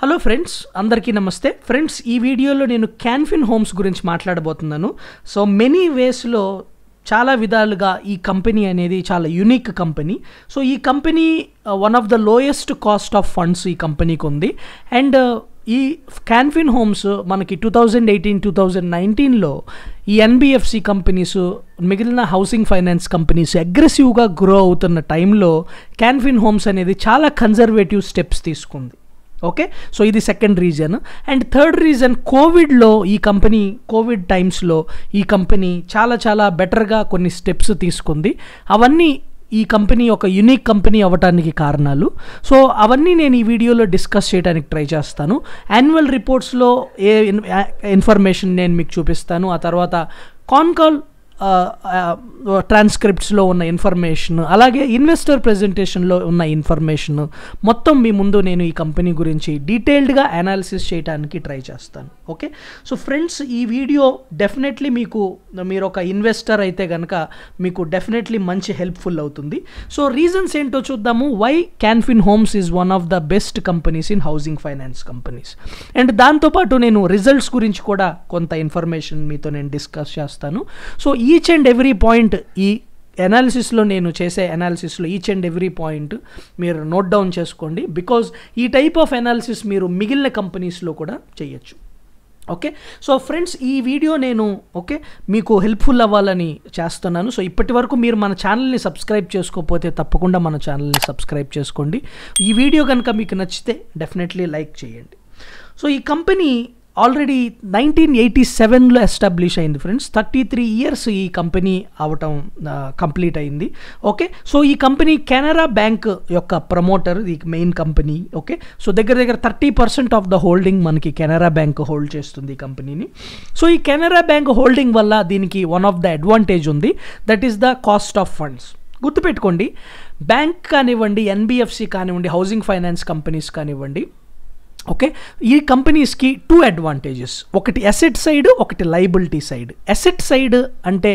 hello friends అందరికీ నమస్తే friends ఈ వీడియోలో నేను క్యాన్ఫిన్ హోమ్స్ గురించి మాట్లాడబోతున్నాను సో మెనీ వేస్లో చాలా విధాలుగా ఈ కంపెనీ అనేది చాలా యునిక్ కంపెనీ సో ఈ company one of the lowest cost of funds ఈ కంపెనీకి ఉంది అండ్ ఈ క్యాన్ఫిన్ హోమ్స్ మనకి two thousand eighteen two thousand నైన్టీన్లో ఈ ఎన్బిఎఫ్సి కంపెనీస్ మిగిలిన హౌసింగ్ ఫైనాన్స్ కంపెనీస్ అగ్రెసివ్గా గ్రో అవుతున్న టైంలో క్యాన్ఫిన్ హోమ్స్ అనేది చాలా కన్జర్వేటివ్ స్టెప్స్ తీసుకుంది ఓకే సో ఇది second reason and third reason కోవిడ్లో ఈ కంపెనీ కోవిడ్ టైమ్స్లో ఈ కంపెనీ చాలా చాలా బెటర్గా కొన్ని స్టెప్స్ తీసుకుంది అవన్నీ ఈ కంపెనీ ఒక యునిక్ కంపెనీ అవ్వటానికి కారణాలు సో అవన్నీ నేను ఈ వీడియోలో డిస్కస్ చేయడానికి ట్రై చేస్తాను యాన్యువల్ రిపోర్ట్స్లో ఏ ఇన్ఫర్మేషన్ నేను మీకు చూపిస్తాను ఆ తర్వాత కాన్కాల్ ట్రాన్స్క్రిప్ట్స్లో ఉన్న ఇన్ఫర్మేషన్ అలాగే ఇన్వెస్టర్ ప్రజెంటేషన్లో ఉన్న ఇన్ఫర్మేషన్ మొత్తం మీ ముందు నేను ఈ కంపెనీ గురించి డీటెయిల్డ్గా అనాలిసిస్ చేయడానికి ట్రై చేస్తాను ఓకే సో ఫ్రెండ్స్ ఈ వీడియో డెఫినెట్లీ మీకు మీరు ఒక ఇన్వెస్టర్ అయితే కనుక మీకు డెఫినెట్లీ మంచి హెల్ప్ఫుల్ అవుతుంది సో రీజన్స్ ఏంటో చూద్దాము why Canfin Homes is one of the best companies in housing finance companies and దాంతోపాటు నేను రిజల్ట్స్ గురించి కూడా కొంత ఇన్ఫర్మేషన్ మీతో నేను డిస్కస్ చేస్తాను సో ఈ ఈచ్ అండ్ ఎవ్రీ పాయింట్ ఈ ఎనాలిసిస్లో నేను చేసే ఎనాలిసిస్లో ఈచ్ అండ్ ఎవ్రీ పాయింట్ మీరు నోట్ డౌన్ చేసుకోండి బికాజ్ ఈ టైప్ ఆఫ్ ఎనాలిసిస్ మీరు మిగిలిన కంపెనీస్లో కూడా చేయొచ్చు ఓకే సో ఫ్రెండ్స్ ఈ వీడియో నేను ఓకే మీకు హెల్ప్ఫుల్ అవ్వాలని చేస్తున్నాను సో ఇప్పటి వరకు మీరు మన ఛానల్ని సబ్స్క్రైబ్ చేసుకోకపోతే తప్పకుండా మన ఛానల్ని సబ్స్క్రైబ్ చేసుకోండి ఈ వీడియో కనుక మీకు నచ్చితే డెఫినెట్లీ లైక్ చేయండి సో ఈ కంపెనీ ఆల్రెడీ నైన్టీన్ ఎయిటీ సెవెన్లో ఎస్టాబ్లిష్ అయింది ఫ్రెండ్స్ థర్టీ త్రీ ఇయర్స్ ఈ కంపెనీ అవటం కంప్లీట్ అయింది ఓకే సో ఈ కంపెనీ కెనరా బ్యాంక్ యొక్క ప్రమోటర్ ఈ మెయిన్ కంపెనీ ఓకే సో దగ్గర దగ్గర thirty percent of the holding మనకి కెనరా బ్యాంక్ హోల్డ్ చేస్తుంది ఈ కంపెనీని సో ఈ కెనరా బ్యాంక్ హోల్డింగ్ వల్ల దీనికి వన్ ఆఫ్ ద అడ్వాంటేజ్ ఉంది that is the cost of funds గుర్తుపెట్టుకోండి బ్యాంక్ కానివ్వండి ఎన్బిఎఫ్సి కానివ్వండి హౌసింగ్ ఫైనాన్స్ కంపెనీస్ కానివ్వండి ఓకే ఈ కంపెనీస్కి టూ అడ్వాంటేజెస్ ఒకటి అసెట్ సైడ్ ఒకటి లైబిలిటీ సైడ్ అసెట్ సైడ్ అంటే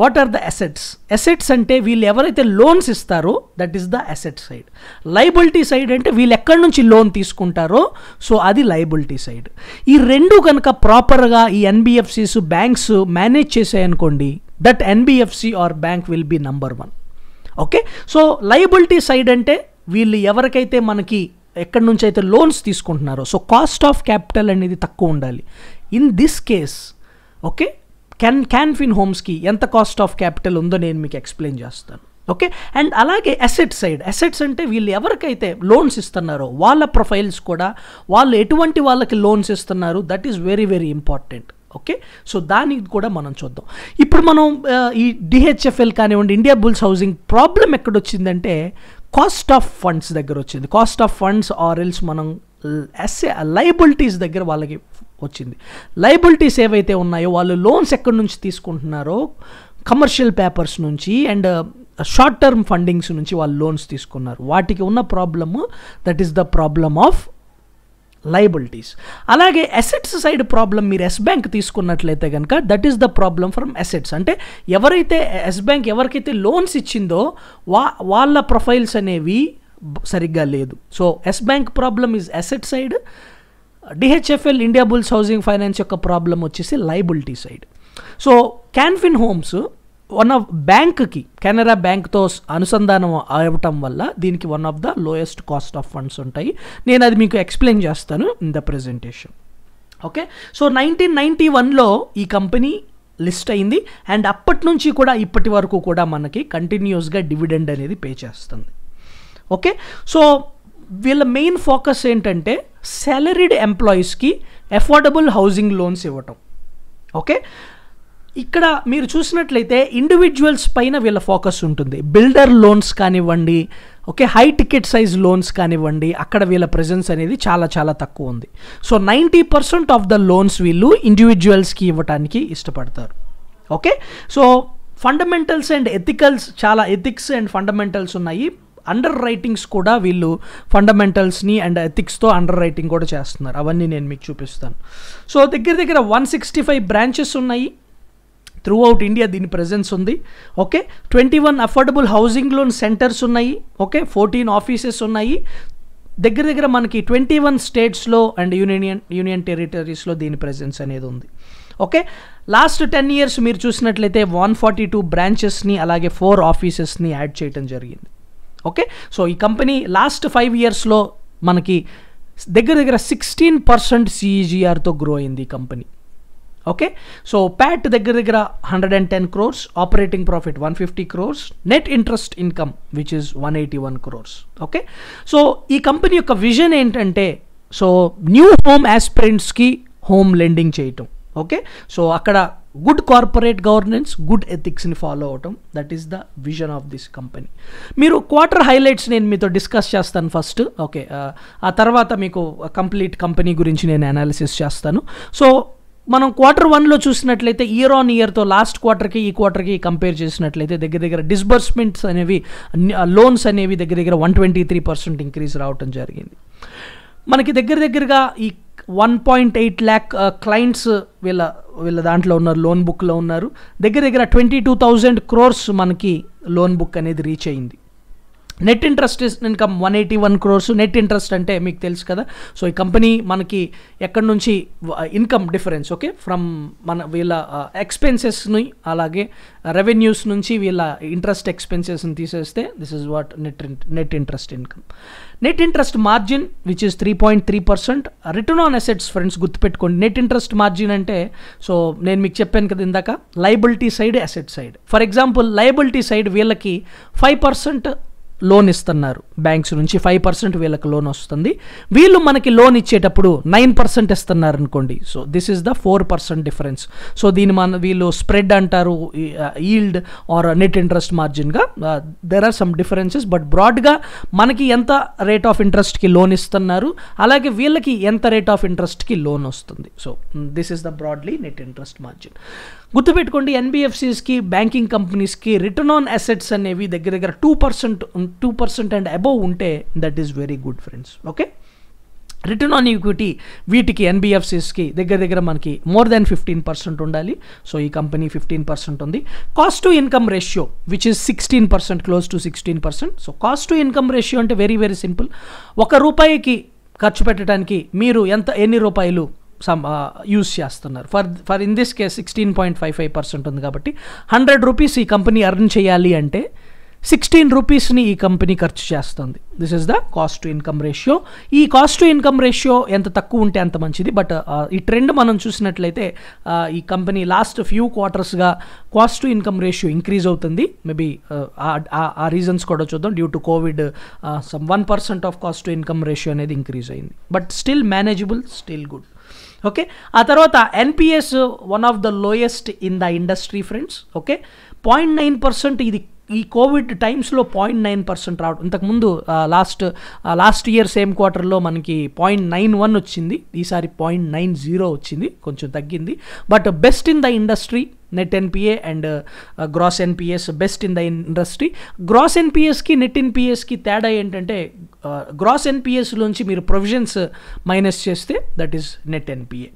what are the assets assets అంటే వీళ్ళు ఎవరైతే లోన్స్ ఇస్తారో that is the asset side liability side అంటే వీళ్ళు ఎక్కడి నుంచి లోన్ తీసుకుంటారో సో అది లైబిలిటీ సైడ్ ఈ రెండు కనుక ప్రాపర్గా ఈ ఎన్బిఎఫ్సిస్ బ్యాంక్స్ మేనేజ్ చేసాయనుకోండి that NBFC or bank will be number one okay so liability side అంటే వీళ్ళు ఎవరికైతే మనకి ఎక్కడి నుంచి అయితే లోన్స్ తీసుకుంటున్నారో సో కాస్ట్ ఆఫ్ క్యాపిటల్ అనేది తక్కువ ఉండాలి in this case okay can Canfin హోమ్స్కి ఎంత కాస్ట్ ఆఫ్ క్యాపిటల్ ఉందో నేను మీకు ఎక్స్ప్లెయిన్ చేస్తాను ఓకే అండ్ అలాగే అసెట్ సైడ్ అసెట్స్ అంటే వీళ్ళు ఎవరికైతే లోన్స్ ఇస్తున్నారో వాళ్ళ ప్రొఫైల్స్ కూడా వాళ్ళు ఎటువంటి వాళ్ళకి లోన్స్ ఇస్తున్నారు that is very very important okay so దానికి కూడా మనం చూద్దాం ఇప్పుడు మనం uh, ఈ డిహెచ్ఎఫ్ఎల్ కానివ్వండి ఇండియా బుల్స్ హౌసింగ్ ప్రాబ్లం ఎక్కడొచ్చిందంటే కాస్ట్ ఆఫ్ ఫండ్స్ దగ్గర వచ్చింది cost of funds or else మనం ఎస్ఏ లైబిలిటీస్ దగ్గర వాళ్ళకి వచ్చింది లైబిలిటీస్ ఏవైతే ఉన్నాయో వాళ్ళు లోన్స్ ఎక్కడి నుంచి తీసుకుంటున్నారో కమర్షియల్ పేపర్స్ నుంచి అండ్ షార్ట్ టర్మ్ ఫండింగ్స్ నుంచి వాళ్ళు లోన్స్ తీసుకున్నారు వాటికి ఉన్న problem that is the problem of liabilities అలాగే అసెట్స్ సైడ్ ప్రాబ్లం మీరు ఎస్ బ్యాంక్ తీసుకున్నట్లయితే కనుక that is the problem from assets అంటే ఎవరైతే ఎస్ బ్యాంక్ ఎవరికైతే లోన్స్ ఇచ్చిందో వా వాళ్ళ ప్రొఫైల్స్ అనేవి సరిగ్గా లేదు so Yes Bank problem is asset side DHFL Indiabulls housing finance యొక్క ప్రాబ్లం వచ్చేసి liability side so Canfin Homes one of బ్యాంక్కి కెనరా బ్యాంక్తో అనుసంధానం అవ్వటం వల్ల దీనికి one of the lowest cost of funds ఉంటాయి నేను అది మీకు ఎక్స్ప్లెయిన్ చేస్తాను in the presentation okay so nineteen ninety వన్లో ఈ కంపెనీ లిస్ట్ అయింది అండ్ అప్పటి నుంచి కూడా ఇప్పటి వరకు కూడా మనకి కంటిన్యూస్గా డివిడెండ్ అనేది పే చేస్తుంది ఓకే సో వీళ్ళ మెయిన్ ఫోకస్ ఏంటంటే శాలరీడ్ ఎంప్లాయీస్కి అఫోర్డబుల్ హౌసింగ్ లోన్స్ ఇవ్వటం ఓకే ఇక్కడ మీరు చూసినట్లయితే ఇండివిజువల్స్ పైన వీళ్ళ ఫోకస్ ఉంటుంది బిల్డర్ లోన్స్ కానివ్వండి okay high ticket size loans కానివ్వండి అక్కడ వీళ్ళ ప్రజెన్స్ అనేది చాలా చాలా తక్కువ ఉంది so ninety percent of the loans వీళ్ళు ఇండివిజువల్స్కి ఇవ్వటానికి ఇష్టపడతారు okay so fundamentals and ethicals చాలా ఎథిక్స్ అండ్ ఫండమెంటల్స్ ఉన్నాయి అండర్ రైటింగ్స్ కూడా వీళ్ళు ఫండమెంటల్స్ని అండ్ ఎథిక్స్తో అండర్ రైటింగ్ కూడా చేస్తున్నారు అవన్నీ నేను మీకు చూపిస్తాను సో దగ్గర దగ్గర వన్ సిక్స్టీ ఫైవ్ బ్రాంచెస్ ఉన్నాయి త్రూ అవుట్ ఇండియా దీని ప్రజెన్స్ ఉంది okay twenty one affordable housing loan centres ఉన్నాయి ఓకే ఫోర్టీన్ ఆఫీసెస్ ఉన్నాయి దగ్గర దగ్గర మనకి ట్వంటీ వన్ స్టేట్స్లో అండ్ యూనియన్ యూనియన్ టెరిటరీస్లో దీని ప్రజెన్స్ అనేది ఉంది ఓకే లాస్ట్ టెన్ ఇయర్స్ మీరు చూసినట్లయితే వన్ ఫార్టీ టూ బ్రాంచెస్ని అలాగే ఫోర్ ఆఫీసెస్ని యాడ్ చేయడం జరిగింది ఓకే సో ఈ కంపెనీ లాస్ట్ ఫైవ్ ఇయర్స్లో మనకి దగ్గర దగ్గర సిక్స్టీన్ పర్సెంట్ సిఈజీఆర్తో గ్రో అయింది ఈ కంపెనీ ఓకే సో ప్యాట్ దగ్గర దగ్గర hundred and ten crores operating profit one fifty crores net interest income which is one eighty one crores okay so ఈ కంపెనీ యొక్క విజన్ ఏంటంటే సో న్యూ హోమ్ యాస్పిరెంట్స్కి హోమ్ లెండింగ్ చేయటం okay so అక్కడ గుడ్ కార్పొరేట్ గవర్నెన్స్ గుడ్ ఎథిక్స్ని follow అవటం that is the vision of this company మీరు quarter highlights నేను మీతో డిస్కస్ చేస్తాను ఫస్ట్ ఓకే uh, ఆ తర్వాత మీకు కంప్లీట్ కంపెనీ గురించి నేను అనాలిసిస్ చేస్తాను సో మనం క్వార్టర్ వన్లో చూసినట్లయితే ఇయర్ ఆన్ ఇయర్తో లాస్ట్ క్వార్టర్కి ఈ క్వార్టర్కి కంపేర్ చేసినట్లయితే దగ్గర దగ్గర డిస్బర్స్మెంట్స్ అనేవి లోన్స్ అనేవి దగ్గర దగ్గర one twenty three percent increase రావటం జరిగింది మనకి దగ్గర దగ్గరగా ఈ one point eight lakh clients వీళ్ళ వీళ్ళ దాంట్లో ఉన్నారు లోన్ బుక్లో ఉన్నారు దగ్గర దగ్గర ట్వంటీ టూ థౌజండ్ క్రోర్స్ మనకి లోన్ బుక్ అనేది రీచ్ అయింది net interest income one eighty one crores net interest అంటే మీకు తెలుసు కదా సో ఈ కంపెనీ మనకి ఎక్కడి నుంచి ఇన్కమ్ డిఫరెన్స్ ఓకే ఫ్రమ్ మన వీళ్ళ ఎక్స్పెన్సెస్ని అలాగే రెవెన్యూస్ నుంచి వీళ్ళ ఇంట్రెస్ట్ ఎక్స్పెన్సెస్ని తీసేస్తే this is what net net interest income net interest margin which is three point three percent return on assets friends గుర్తుపెట్టుకోండి నెట్ ఇంట్రెస్ట్ మార్జిన్ అంటే సో నేను మీకు చెప్పాను కదా ఇందాక liability side asset side for example liability side వీళ్ళకి five percent loan ఇస్తున్నారు banks నుంచి ఫైవ్ పర్సెంట్ వీళ్ళకి లోన్ వస్తుంది వీళ్ళు మనకి లోన్ ఇచ్చేటప్పుడు నైన్ పర్సెంట్ ఇస్తున్నారు అనుకోండి so this is the four percent difference so దీని మన వీళ్ళు స్ప్రెడ్ అంటారు ఈల్డ్ ఆర్ నెట్ ఇంట్రెస్ట్ మార్జిన్గా there are some differences but బ్రాడ్గా మనకి ఎంత రేట్ ఆఫ్ ఇంట్రెస్ట్కి లోన్ ఇస్తున్నారు అలాగే వీళ్ళకి ఎంత రేట్ ఆఫ్ ఇంట్రెస్ట్కి లోన్ వస్తుంది so this is the broadly net interest margin గుర్తుపెట్టుకోండి ఎన్బిఎఫ్సిస్కి బ్యాంకింగ్ కంపెనీస్కి రిటర్న్ ఆన్ అసెట్స్ అనేవి దగ్గర దగ్గర two percent two percent and above ఉంటే that is very good friends okay return on equity వీటికి ఎన్బిఎఫ్సిస్కి దగ్గర దగ్గర మనకి మోర్ దెన్ ఫిఫ్టీన్ పర్సెంట్ ఉండాలి సో ఈ కంపెనీ ఫిఫ్టీన్ పర్సెంట్ ఉంది cost to income ratio which is sixteen percent close to sixteen percent so cost to income ratio అంటే very very simple ఒక రూపాయికి ఖర్చు పెట్టడానికి మీరు ఎంత ఎన్ని రూపాయలు సమ్ యూస్ uh, చేస్తున్నారు for for in this case sixteen point five five percent ఉంది కాబట్టి హండ్రెడ్ రూపీస్ ఈ కంపెనీ అర్న్ చేయాలి అంటే సిక్స్టీన్ రూపీస్ని ఈ కంపెనీ ఖర్చు చేస్తుంది this is the cost to income ratio ఈ కాస్ట్ టు ఇన్కమ్ రేషియో ఎంత తక్కువ ఉంటే అంత మంచిది బట్ uh, ఈ ట్రెండ్ మనం చూసినట్లయితే uh, ఈ కంపెనీ లాస్ట్ ఫ్యూ క్వార్టర్స్గా cost to income ratio increase అవుతుంది మేబీ ఆ రీజన్స్ కూడా చూద్దాం due to COVID some one percent of cost to income ratio అనేది ఇంక్రీజ్ అయింది but still manageable still good okay atarvata nps one of the lowest in the industry friends okay 0.9% idi ఈ COVID టైమ్స్లో point nine percent రావడం ఇంతకుముందు last last year same క్వార్టర్లో మనకి point nine one వచ్చింది ఈసారి పాయింట్ నైన్ జీరో వచ్చింది కొంచెం తగ్గింది but best in the industry net NPA and gross NPAs best in the industry gross ఎన్పిఎస్కి నెట్ ఎన్పిఎస్కి తేడా ఏంటంటే గ్రాస్ ఎన్పిఎస్లోంచి మీరు ప్రొవిజన్స్ మైనస్ చేస్తే that is net NPA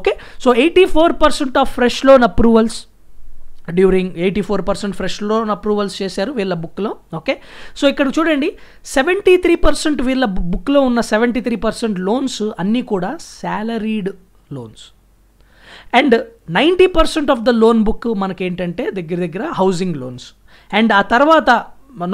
okay so eighty four percent of fresh loan approvals during eighty four percent fresh loan approvals చేశారు వీళ్ళ బుక్లో ఓకే సో ఇక్కడ చూడండి సెవెంటీ త్రీ పర్సెంట్ వీళ్ళ బుక్లో ఉన్న సెవెంటీ త్రీ పర్సెంట్ లోన్స్ అన్నీ కూడా salaried loans and ninety percent of the loan book మనకేంటంటే దగ్గర దగ్గర హౌసింగ్ లోన్స్ అండ్ ఆ తర్వాత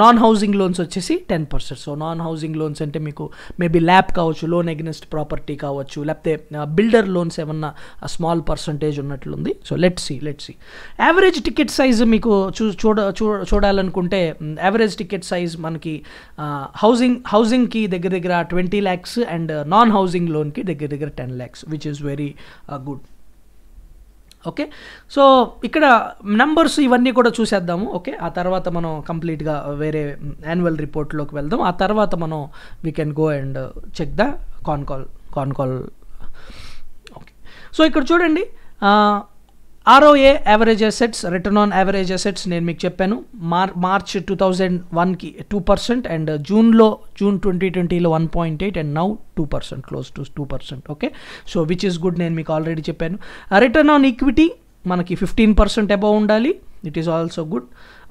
నాన్ హౌసింగ్ లోన్స్ వచ్చేసి ten percent so non housing loans అంటే మీకు మేబీ ల్యాబ్ కావచ్చు లోన్ అగెన్స్ట్ ప్రాపర్టీ కావచ్చు లేకపోతే బిల్డర్ లోన్స్ ఏమన్నా స్మాల్ పర్సంటేజ్ ఉన్నట్లుంది so let see let see average ticket size మీకు చూ చూడ చూడాలనుకుంటే యావరేజ్ టికెట్ సైజ్ మనకి హౌసింగ్ హౌసింగ్కి దగ్గర దగ్గర twenty lakhs and non housing లోన్కి దగ్గర దగ్గర ten lakhs which is very good okay so ఇక్కడ నంబర్స్ ఇవన్నీ కూడా చూసేద్దాము ఓకే ఆ తర్వాత మనం కంప్లీట్గా వేరే యాన్యువల్ రిపోర్ట్లోకి వెళ్దాం ఆ తర్వాత మనం we can go and check the concall concall okay so ఇక్కడ చూడండి ROA average assets return on average assets నేను మీకు చెప్పాను మార్ మార్చ్ టూ థౌజండ్ వన్కి టూ పర్సెంట్ అండ్ జూన్లో జూన్ ట్వంటీ ట్వంటీలో one point eight and now two percent close to two percent okay so which is good నేను మీకు already చెప్పాను రిటర్న్ ఆన్ ఈక్విటీ మనకి ఫిఫ్టీన్ పర్సెంట్ అబౌవ్ ఉండాలి it is also good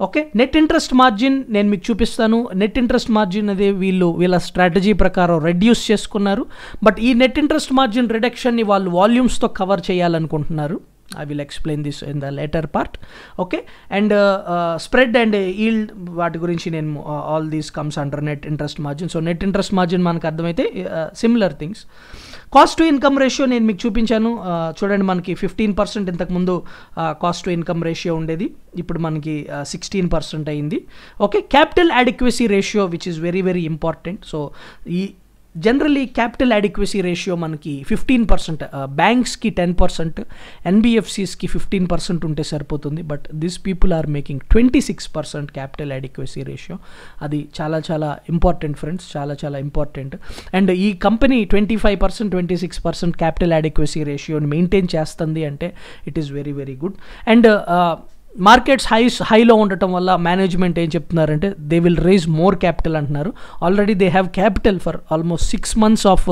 okay net interest margin నేను మీకు చూపిస్తాను net interest margin అదే వీళ్ళు వీళ్ళ స్ట్రాటజీ ప్రకారం రెడ్యూస్ చేసుకున్నారు బట్ ఈ నెట్ ఇంట్రెస్ట్ మార్జిన్ రిడక్షన్ని వాళ్ళు వాల్యూమ్స్తో కవర్ చేయాలనుకుంటున్నారు I will explain this in the later part okay and spread and yield వాటి గురించి నేను all these comes under net interest margin so net interest margin మనకు అర్థమైతే similar things cost to income ratio నేను మీకు చూపించాను uh, చూడండి మనకి ఫిఫ్టీన్ పర్సెంట్ ఇంతకుముందు కాస్ట్ టు ఇన్కమ్ రేషియో ఉండేది ఇప్పుడు మనకి సిక్స్టీన్ uh, పర్సెంట్ అయింది okay capital adequacy ratio which is very very important so ఈ జనరల్లీ క్యాపిటల్ అడిక్వసీ రేషియో మనకి ఫిఫ్టీన్ పర్సెంట్ బ్యాంక్స్కి టెన్ పర్సెంట్ ఎన్బిఎఫ్సిస్కి ఫిఫ్టీన్ పర్సెంట్ ఉంటే సరిపోతుంది but this people are making twenty six percent capital adequacy ratio అది చాలా చాలా important friends చాలా చాలా ఇంపార్టెంట్ అండ్ ఈ company twenty five percent twenty six percent capital adequacy రేషియోని మెయింటైన్ చేస్తుంది అంటే it is very very good and markets high హైలో ఉండటం వల్ల మేనేజ్మెంట్ ఏం చెప్తున్నారంటే they will raise more capital అంటున్నారు already they have capital for almost six months of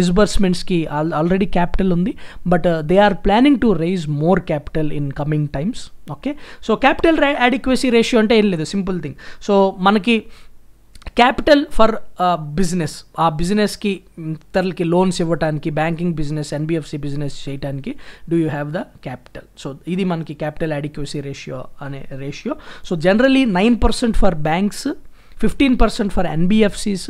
డిస్బర్స్మెంట్స్కి ఆల్రెడీ క్యాపిటల్ ఉంది but they are planning to raise more capital in coming times okay so capital adequacy ratio అంటే ఏం లేదు simple thing so మనకి capital for business ఆ బిజినెస్కి ఇతరులకి loans ఇవ్వటానికి బ్యాంకింగ్ బిజినెస్ ఎన్బిఎఫ్సి బిజినెస్ చేయడానికి do you have the capital so ఇది మనకి క్యాపిటల్ అడిక్యూసీ రేషియో అనే ratio so generally nine percent for banks fifteen percent for NBFCs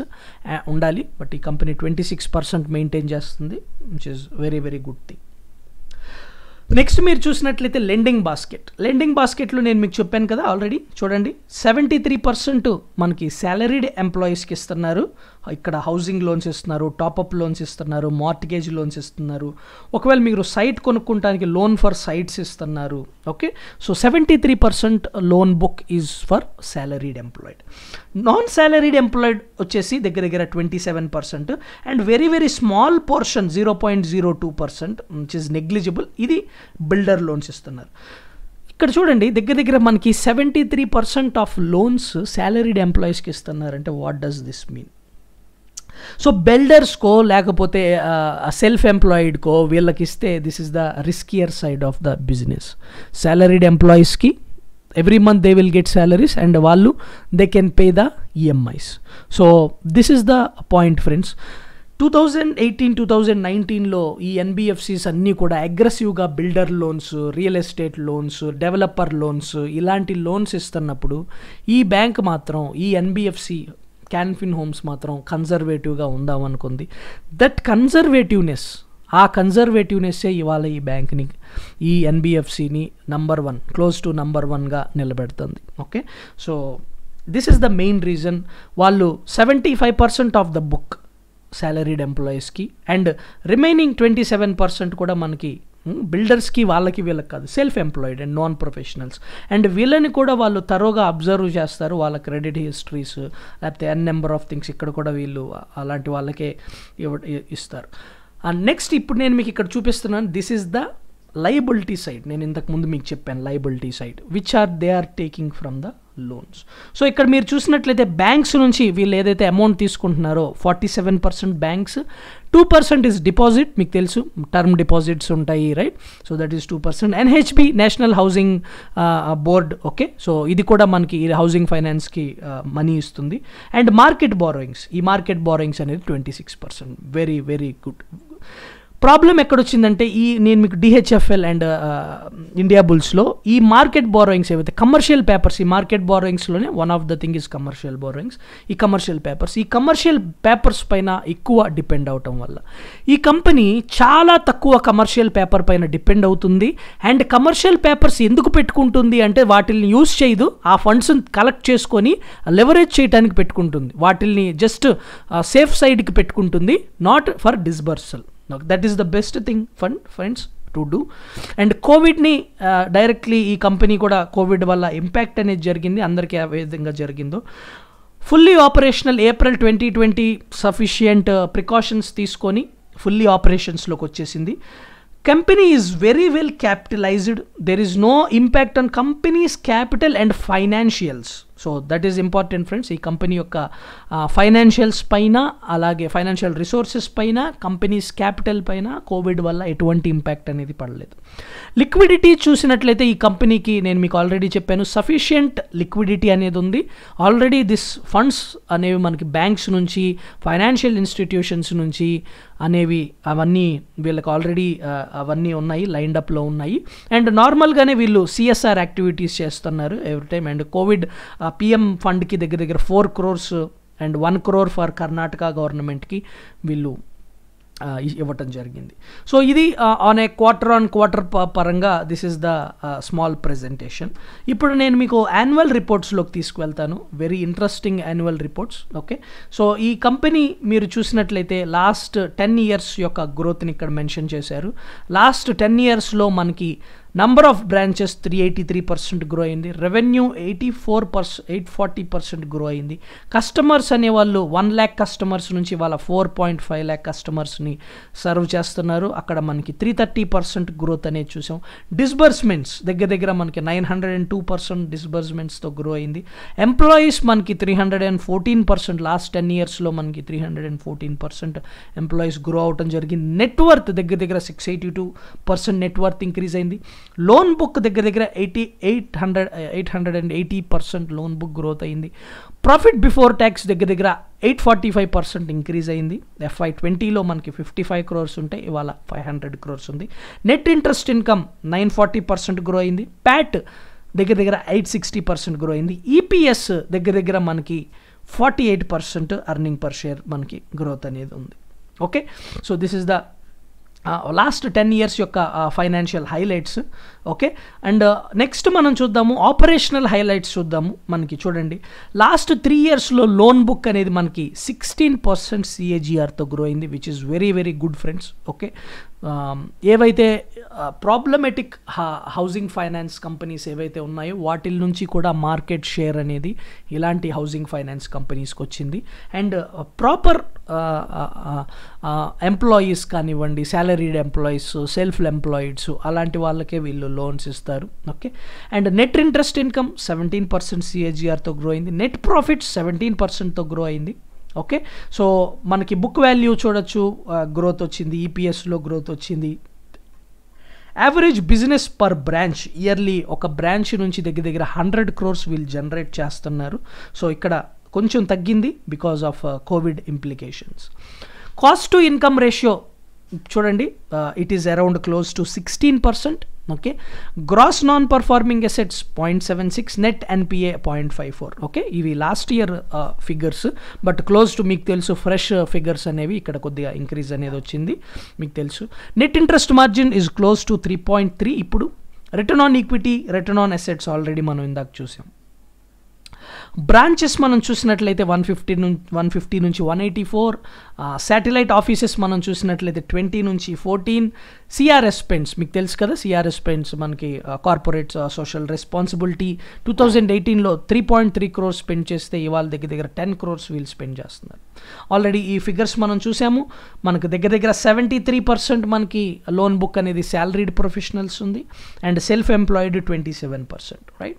ఉండాలి బట్ ఈ company twenty six percent maintain చేస్తుంది which is very very good thing next మీరు చూసినట్లయితే lending basket lending బాస్కెట్లో నేను మీకు చెప్పాను కదా ఆల్రెడీ చూడండి సెవెంటీ త్రీ పర్సెంట్ మనకి శాలరీడ్ ఎంప్లాయీస్కి ఇస్తున్నారు ఇక్కడ హౌసింగ్ లోన్స్ ఇస్తున్నారు టాపప్ లోన్స్ ఇస్తున్నారు మార్టిగేజ్ లోన్స్ ఇస్తున్నారు ఒకవేళ మీరు సైట్ కొనుక్కుంటానికి లోన్ ఫర్ సైట్స్ ఇస్తున్నారు okay so seventy three percent loan book is for salaried employed non salaried employed వచ్చేసి దగ్గర దగ్గర twenty seven percent and very very small portion zero point zero two percent which is negligible ఇది builder loans ఇస్తున్నారు ఇక్కడ చూడండి దగ్గర దగ్గర మనకి seventy three percent of loans salaried ఎంప్లాయీస్కి ఇస్తున్నారంటే what does this mean so బెల్డర్స్కో లేకపోతే సెల్ఫ్ ఎంప్లాయిడ్కో వీళ్ళకి ఇస్తే this is the riskier side of the business salaried ఎంప్లాయీస్కి every month they will get salaries and వాళ్ళు they can pay the EMIs so this is the point friends two thousand eighteen two thousand నైన్టీన్లో ఈ NBFCs అన్నీ కూడా అగ్రెసివ్గా builder loans real estate loans developer loans ఇలాంటి loans ఇస్తున్నప్పుడు ఈ bank మాత్రం ఈ ఎన్బిఎఫ్సి క్యాన్ఫిన్ హోమ్స్ మాత్రం కన్జర్వేటివ్గా ఉందాం అనుకుంది దట్ కన్జర్వేటివ్నెస్ ఆ కన్జర్వేటివ్నెస్సే ఇవాళ ఈ బ్యాంక్ని ఈ ఎన్బిఎఫ్సిని number one close to number వన్గా నిలబెడుతుంది okay so this is the main reason వాళ్ళు seventy five percent of the book salaried ఎంప్లాయీస్కి and remaining twenty seven percent కూడా మనకి బిల్డర్స్కి వాళ్ళకి వీళ్ళకి కాదు self employed and non professionals and వీళ్ళని కూడా వాళ్ళు తరోగా అబ్జర్వ్ చేస్తారు వాళ్ళ క్రెడిట్ హిస్టరీస్ లేకపోతే ఎన్ నెంబర్ ఆఫ్ థింగ్స్ ఇక్కడ కూడా వీళ్ళు అలాంటి వాళ్ళకే ఇస్తారు నెక్స్ట్ ఇప్పుడు నేను మీకు ఇక్కడ చూపిస్తున్నాను this is the liability side నేను ఇంతకు ముందు మీకు చెప్పాను liability side which are they are taking from the loans so ఇక్కడ మీరు చూసినట్లయితే బ్యాంక్స్ నుంచి వీళ్ళు ఏదైతే అమౌంట్ తీసుకుంటున్నారో forty seven percent banks two percent is deposit మీకు తెలుసు టర్మ్ డిపాజిట్స్ ఉంటాయి right so that is two percent NHB national housing board okay so ఇది కూడా మనకి హౌసింగ్ ఫైనాన్స్కి మనీ ఇస్తుంది అండ్ మార్కెట్ బారోయింగ్స్ ఈ మార్కెట్ బారోయింగ్స్ అనేది twenty six percent very very good problem ఎక్కడొచ్చిందంటే ఈ నేను మీకు డిహెచ్ఎఫ్ఎల్ అండ్ ఇండియా బుల్స్లో ఈ మార్కెట్ బోరోయింగ్స్ ఏవైతే కమర్షియల్ పేపర్స్ ఈ మార్కెట్ బోరోయింగ్స్లోనే one of the thing is commercial borrowings ఈ కమర్షియల్ పేపర్స్ ఈ కమర్షియల్ పేపర్స్ పైన ఎక్కువ డిపెండ్ అవటం వల్ల ఈ కంపెనీ చాలా తక్కువ కమర్షియల్ పేపర్ పైన డిపెండ్ అవుతుంది అండ్ కమర్షియల్ పేపర్స్ ఎందుకు పెట్టుకుంటుంది అంటే వాటిల్ని యూస్ చేయదు ఆ ఫండ్స్ని కలెక్ట్ చేసుకొని లెవరేజ్ చేయడానికి పెట్టుకుంటుంది వాటిల్ని జస్ట్ సేఫ్ సైడ్కి పెట్టుకుంటుంది not for disbursal that is the best thing fun friends to do and కోవిడ్ని డైరెక్ట్లీ ఈ కంపెనీ కూడా కోవిడ్ వల్ల ఇంపాక్ట్ అనేది జరిగింది అందరికీ ఏ విధంగా జరిగిందో fully operational April twenty twenty sufficient precautions తీసుకొని ఫుల్లీ ఆపరేషన్స్లోకి వచ్చేసింది company is very well capitalised there is no impact on companies capital and financials so that is important friends ఈ కంపెనీ యొక్క ఫైనాన్షియల్స్ పైన అలాగే ఫైనాన్షియల్ రిసోర్సెస్ పైన companies capital పైన COVID వల్ల ఎటువంటి ఇంపాక్ట్ అనేది పడలేదు లిక్విడిటీ చూసినట్లయితే ఈ కంపెనీకి నేను మీకు ఆల్రెడీ చెప్పాను సఫిషియంట్ లిక్విడిటీ అనేది ఉంది ఆల్రెడీ దిస్ ఫండ్స్ అనేవి మనకి బ్యాంక్స్ నుంచి ఫైనాన్షియల్ ఇన్స్టిట్యూషన్స్ నుంచి అనేవి అవన్నీ వీళ్ళకి ఆల్రెడీ అవన్నీ ఉన్నాయి లైండ్ అప్లో ఉన్నాయి అండ్ నార్మల్గానే వీళ్ళు సిఎస్ఆర్ యాక్టివిటీస్ చేస్తున్నారు every time and COVID PM ఫండ్కి దగ్గర దగ్గర four crores and one crore for Karnataka గవర్నమెంట్కి వీళ్ళు ఇవ్వటం జరిగింది సో ఇది on a quarter on quarter పరంగా this is the small presentation ఇప్పుడు నేను మీకు యాన్యువల్ రిపోర్ట్స్లోకి తీసుకువెళ్తాను very interesting annual reports okay so ఈ కంపెనీ మీరు చూసినట్లయితే లాస్ట్ టెన్ ఇయర్స్ యొక్క గ్రోత్ని ఇక్కడ మెన్షన్ చేశారు లాస్ట్ టెన్ ఇయర్స్లో మనకి number of branches three eighty three percent grow అయింది revenue eighty four per eight forty percent grow అయింది కస్టమర్స్ అనేవాళ్ళు వన్ ల్యాక్ కస్టమర్స్ నుంచి వాళ్ళ ఫోర్ పాయింట్ ఫైవ్ ల్యాక్ కస్టమర్స్ని సర్వ్ చేస్తున్నారు అక్కడ మనకి త్రీ థర్టీ పర్సెంట్ గ్రోత్ అనేది చూసాం డిస్బర్స్మెంట్స్ దగ్గర దగ్గర మనకి nine hundred and two percent డిస్బర్స్మెంట్స్తో గ్రో అయింది ఎంప్లాయీస్ మనకి three hundred and fourteen percent last ten ఇయర్స్లో మనకి three hundred and fourteen percent employees grow అవటం జరిగింది నెట్వర్త్ దగ్గర దగ్గర six eighty two percent net worth increase అయింది లోన్ బుక్ దగ్గర దగ్గర eighty eight hundred eight hundred and eighty percent loan book growth అయింది ప్రాఫిట్ బిఫోర్ ట్యాక్స్ దగ్గర దగ్గర eight forty five percent increase అయింది ఎఫ్ఐ ట్వంటీలో మనకి ఫిఫ్టీ ఫైవ్ క్రోర్స్ ఉంటే ఇవాళ ఫైవ్ హండ్రెడ్ క్రోర్స్ ఉంది net interest income nine forty percent grow అయింది ప్యాట్ దగ్గర దగ్గర ఎయిట్ సిక్స్టీ పర్సెంట్ గ్రో అయింది ఈపీఎస్ e దగ్గర దగ్గర మనకి forty eight percent earning per share మనకి గ్రోత్ అనేది ఉంది okay so this is the last ten years యొక్క financial highlights okay and next మనం చూద్దాము ఆపరేషనల్ హైలైట్స్ చూద్దాము మనకి చూడండి లాస్ట్ త్రీ ఇయర్స్లో లోన్ బుక్ అనేది మనకి సిక్స్టీన్ పర్సెంట్ సిఏజిఆర్తో గ్రో అయింది which is very very good friends okay ఏవైతే ప్రాబ్లమెటిక్ హౌసింగ్ ఫైనాన్స్ కంపెనీస్ ఏవైతే ఉన్నాయో వాటిల్ నుంచి కూడా మార్కెట్ షేర్ అనేది ఇలాంటి హౌసింగ్ ఫైనాన్స్ కంపెనీస్కి వచ్చింది అండ్ ప్రాపర్ ఎంప్లాయీస్ కానివ్వండి శాలరీడ్ ఎంప్లాయీస్ సెల్ఫ్ ఎంప్లాయిడ్స్ అలాంటి వాళ్ళకే వీళ్ళు లోన్స్ ఇస్తారు okay and net interest income seventeen percent సిఏజిఆర్తో గ్రో అయింది నెట్ ప్రాఫిట్ సెవెంటీన్ పర్సెంట్తో గ్రో అయింది ఓకే సో మనకి బుక్ వాల్యూ చూడొచ్చు గ్రోత్ వచ్చింది ఈపీఎస్లో e గ్రోత్ వచ్చింది average business per branch yearly ఒక బ్రాంచ్ నుంచి దగ్గర దగ్గర హండ్రెడ్ క్రోర్స్ వీళ్ళు జనరేట్ చేస్తున్నారు సో ఇక్కడ కొంచెం తగ్గింది because of COVID implications cost to income ratio చూడండి it is around close to sixteen percent okay gross non performing assets point seven six net NPA point five four okay ఇవి last year figures but close to మీకు తెలుసు fresh figures uh, అనేవి ఇక్కడ కొద్దిగా increase అనేది వచ్చింది మీకు తెలుసు net interest margin is close to three point three ఇప్పుడు return on equity return on assets already మనం ఇందాక చూసాం బ్రాంచెస్ మనం చూసినట్లయితే వన్ ఫిఫ్టీ నుంచి వన్ ఫిఫ్టీ నుంచి one eighty four satellite offices మనం చూసినట్లయితే ట్వంటీ నుంచి ఫోర్టీన్ సిఆర్ఎస్ పెన్స్ మీకు తెలుసు కదా సిఆర్ఎస్ పెన్స్ మనకి corporate social responsibility two thousand ఎయిటీన్లో three point three crores spend చేస్తే ఇవాళ దగ్గర దగ్గర టెన్ క్రోర్స్ వీళ్ళు స్పెండ్ చేస్తున్నారు ఆల్రెడీ ఈ ఫిగర్స్ మనం చూసాము మనకు దగ్గర దగ్గర సెవెంటీ త్రీ పర్సెంట్ మనకి లోన్ బుక్ అనేది శాలరీడ్ ప్రొఫెషనల్స్ ఉంది and self employed twenty seven percent right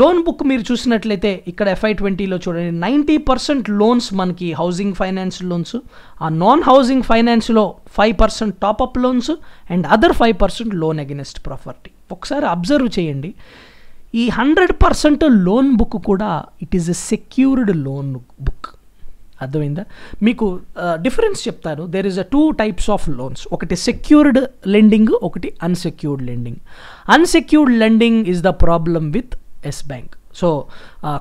loan book మీరు చూసినట్లయితే ఇక్కడ ఎఫ్ఐ ట్వంటీలో చూడండి నైంటీ పర్సెంట్ లోన్స్ మనకి హౌసింగ్ ఫైనాన్స్ లోన్స్ ఆ నాన్ హౌసింగ్ ఫైనాన్స్లో five percent top up loans and other five percent loan against property ఒకసారి అబ్జర్వ్ చేయండి ఈ హండ్రెడ్ పర్సెంట్ లోన్ బుక్ కూడా it is a secured loan book అర్థమైందా మీకు డిఫరెన్స్ చెప్తాను there is a two types of loans ఒకటి secured lending ఒకటి unsecured lending unsecured lending is the problem with Yes Bank so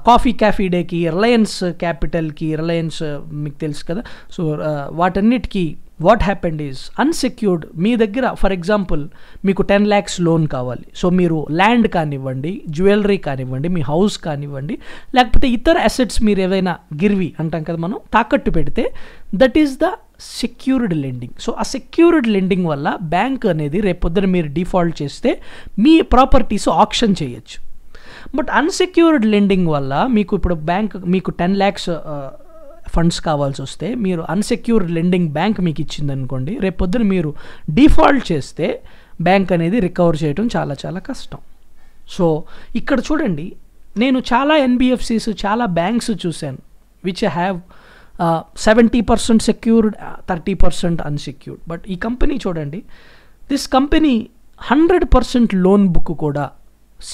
Coffee Cafe డేకి Reliance క్యాపిటల్కి Reliance మీకు తెలుసు కదా సో uh, వాటన్నిటికీ వాట్ హ్యాపెండ్ ఈజ్ అన్సెక్యూర్డ్ మీ దగ్గర ఫర్ ఎగ్జాంపుల్ మీకు టెన్ ల్యాక్స్ లోన్ కావాలి సో మీరు ల్యాండ్ కానివ్వండి జ్యువెలరీ కానివ్వండి మీ హౌస్ కానివ్వండి లేకపోతే ఇతర అసెట్స్ మీరు ఏవైనా గిర్వి అంటాం కదా మనం తాకట్టు పెడితే that is the secured lending so ఆ సెక్యూర్డ్ లెండింగ్ వల్ల బ్యాంక్ అనేది రేపొద్దున మీరు డిఫాల్ట్ చేస్తే మీ ప్రాపర్టీస్ ఆప్షన్ చేయొచ్చు బట్ అన్సెక్యూర్డ్ లెండింగ్ వల్ల మీకు ఇప్పుడు బ్యాంక్ మీకు టెన్ ల్యాక్స్ ఫండ్స్ కావాల్సి వస్తే మీరు అన్సెక్యూర్డ్ లెండింగ్ బ్యాంక్ మీకు ఇచ్చింది అనుకోండి రేపొద్దున మీరు డిఫాల్ట్ చేస్తే బ్యాంక్ అనేది రికవర్ చేయడం చాలా చాలా కష్టం సో ఇక్కడ చూడండి నేను చాలా ఎన్బిఎఫ్సిస్ చాలా బ్యాంక్స్ చూశాను which have seventy percent secured thirty percent unsecured but ఈ కంపెనీ చూడండి this company hundred percent loan book కూడా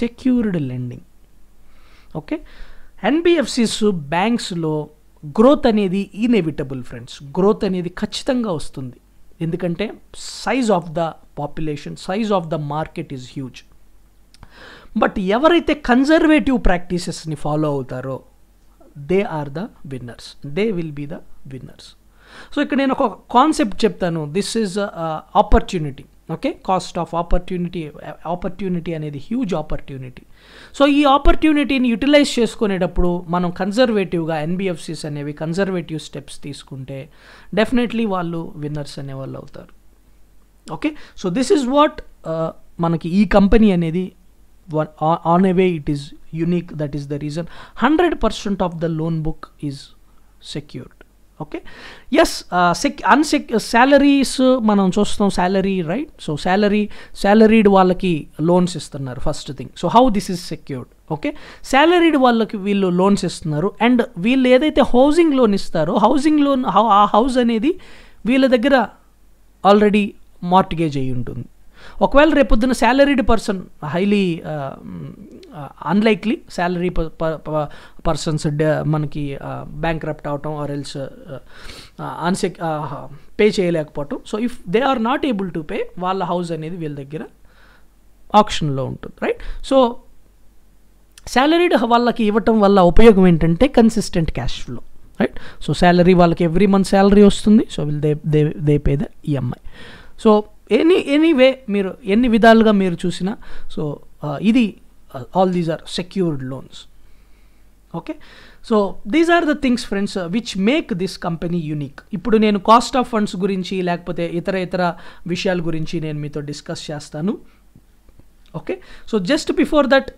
సెక్యూర్డ్ లెండింగ్ ఓకే ఎన్బిఎఫ్సిస్ బ్యాంక్స్లో గ్రోత్ అనేది ఇనెవిటబుల్ ఫ్రెండ్స్ గ్రోత్ అనేది ఖచ్చితంగా వస్తుంది ఎందుకంటే size of the population size of the market is huge but ఎవరైతే కన్జర్వేటివ్ ప్రాక్టీసెస్ని ఫాలో అవుతారో they are the winners they will be the winners so ఇక్కడ నేను ఒక కాన్సెప్ట్ చెప్తాను this is opportunity okay cost of opportunity opportunity అనేది huge opportunity so ఈ ఆపర్చునిటీని యూటిలైజ్ చేసుకునేటప్పుడు మనం కన్జర్వేటివ్గా ఎన్బిఎఫ్సిస్ అనేవి కన్జర్వేటివ్ స్టెప్స్ తీసుకుంటే డెఫినెట్లీ వాళ్ళు విన్నర్స్ అనేవాళ్ళు అవుతారు okay so this is what మనకి ఈ కంపెనీ అనేది on a way it is unique that is the reason hundred percent of the loan book is secured okay ఎస్ సెక్ అన్సెక్ శాలరీస్ మనం చూస్తాం salary right so salary salaried వాళ్ళకి loans ఇస్తున్నారు first thing so how this is secured okay salaried వాళ్ళకి వీళ్ళు loans ఇస్తున్నారు అండ్ వీళ్ళు ఏదైతే హౌసింగ్ లోన్ ఇస్తారో హౌసింగ్ లోన్ ఆ హౌస్ అనేది వీళ్ళ దగ్గర ఆల్రెడీ మార్ట్గేజ్ అయి ఉంటుంది ఒకవేళ రేపొద్దున salaried person highly unlikely salary persons మనకి బ్యాంక్ uh, రప్ట్ అవటం ఆర్ ఎల్స్ అన్సెక్ పే చేయలేకపోవటం so if they are not able to pay వాళ్ళ హౌస్ అనేది వీళ్ళ దగ్గర ఆప్షన్లో ఉంటుంది రైట్ సో శాలరీడ్ వాళ్ళకి ఇవ్వటం వల్ల ఉపయోగం ఏంటంటే consistent cash flow right so salary వాళ్ళకి ఎవ్రీ మంత్ శాలరీ వస్తుంది so will they they they pay the EMI so any anyway మీరు ఎన్ని విధాలుగా మీరు చూసినా సో ఇది all these are secured loans okay so these are the things friends which make this company unique ఇప్పుడు నేను కాస్ట్ ఆఫ్ ఫండ్స్ గురించి లేకపోతే ఇతర ఇతర విషయాల గురించి నేను మీతో డిస్కస్ చేస్తాను okay so just before that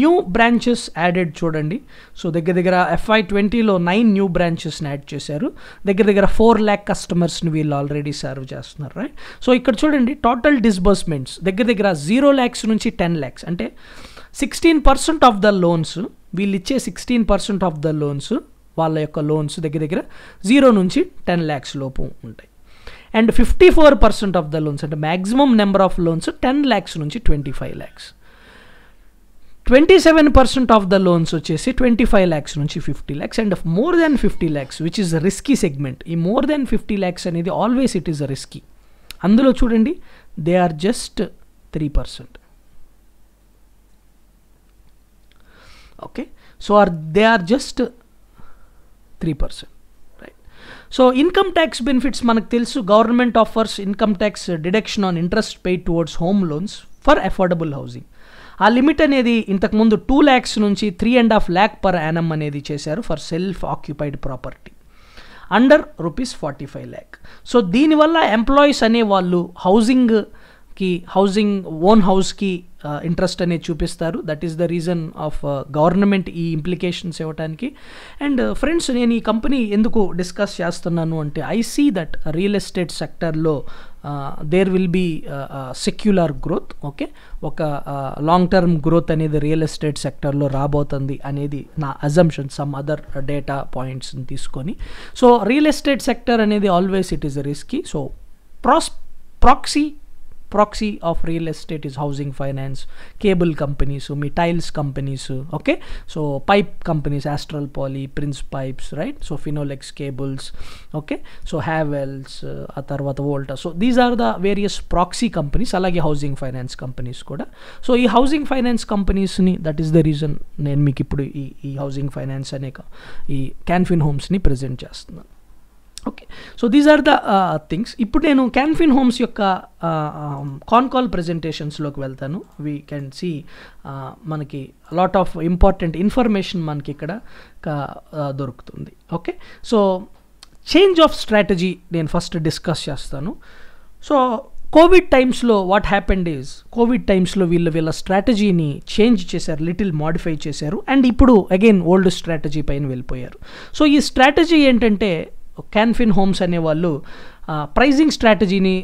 new branches added చూడండి సో దగ్గర దగ్గర ఎఫ్ఐ ట్వంటీలో నైన్ న్యూ బ్రాంచెస్ని యాడ్ చేశారు దగ్గర దగ్గర ఫోర్ ల్యాక్ కస్టమర్స్ని వీళ్ళు ఆల్రెడీ సర్వ్ చేస్తున్నారు రైట్ సో ఇక్కడ చూడండి టోటల్ డిస్బర్స్మెంట్స్ దగ్గర దగ్గర జీరో ల్యాక్స్ నుంచి టెన్ ల్యాక్స్ అంటే sixteen percent of the loans వీళ్ళు ఇచ్చే sixteen percent of the loans వాళ్ళ యొక్క లోన్స్ దగ్గర దగ్గర జీరో నుంచి టెన్ ల్యాక్స్ లోపు ఉంటాయి and fifty four percent of the loans అంటే maximum number of loans ten lakhs నుంచి twenty five lakhs twenty seven percent of the loans వచ్చేసి ట్వంటీ ఫైవ్ ల్యాక్స్ నుంచి fifty lakhs and more than fifty lakhs which is risky segment ఈ more than fifty lakhs అనేది always it is risky అందులో చూడండి they are just three percent okay so are they are just three percent so income tax benefits మనకు తెలుసు government offers income tax deduction on interest pay towards home loans for affordable housing ఆ limit అనేది ఇంతకుముందు two lakhs నుంచి three and half lakh per annum అనేది చేశారు for self occupied property under rupees forty five lakh so దీనివల్ల employees అనేవాళ్ళు housing కి housing own హౌస్కి ఇంట్రెస్ట్ అనేది చూపిస్తారు that is the reason of government ఈ ఇంప్లికేషన్స్ ఇవ్వడానికి అండ్ ఫ్రెండ్స్ నేను ఈ కంపెనీ ఎందుకు డిస్కస్ చేస్తున్నాను అంటే I see that real estate సెక్టర్లో there will be secular growth okay ఒక లాంగ్ టర్మ్ గ్రోత్ అనేది రియల్ ఎస్టేట్ సెక్టర్లో రాబోతుంది అనేది నా అజంప్షన్ సమ్ అదర్ డేటా పాయింట్స్ని తీసుకొని సో రియల్ ఎస్టేట్ సెక్టర్ అనేది always it is risky so pros proxy proxy of real estate is housing finance cable companies మీ tiles companies okay so pipe companies Astral Poly Prince Pipes right so Finolex cables okay so Havells ఆ తర్వాత Volta so these are the various proxy companies అలాగే housing finance companies కూడా so ఈ housing finance కంపెనీస్ని that is the reason నేను మీకు ఇప్పుడు ఈ ఈ హౌసింగ్ ఫైనాన్స్ అనే ఈ క్యాన్ఫిన్ హోమ్స్ని ప్రజెంట్ చేస్తున్నాను okay so these are the things ఇప్పుడు నేను క్యాన్ఫిన్ హోమ్స్ యొక్క కాన్కాల్ uh, ప్రజెంటేషన్స్లోకి um, వెళ్తాను వీ క్యాన్ సీ మనకి లాట్ ఆఫ్ ఇంపార్టెంట్ ఇన్ఫర్మేషన్ మనకి ఇక్కడ uh, దొరుకుతుంది okay so change of strategy నేను ఫస్ట్ డిస్కస్ చేస్తాను సో కోవిడ్ టైమ్స్లో వాట్ హ్యాపెండ్ ఈజ్ కోవిడ్ టైమ్స్లో వీళ్ళు వీళ్ళ స్ట్రాటజీని చేంజ్ చేశారు లిటిల్ మాడిఫై చేశారు అండ్ ఇప్పుడు అగైన్ ఓల్డ్ స్ట్రాటజీ పైన వెళ్ళిపోయారు సో ఈ స్ట్రాటజీ ఏంటంటే క్యాన్ఫిన్ హోమ్స్ అనేవాళ్ళు ప్రైజింగ్ స్ట్రాటజీని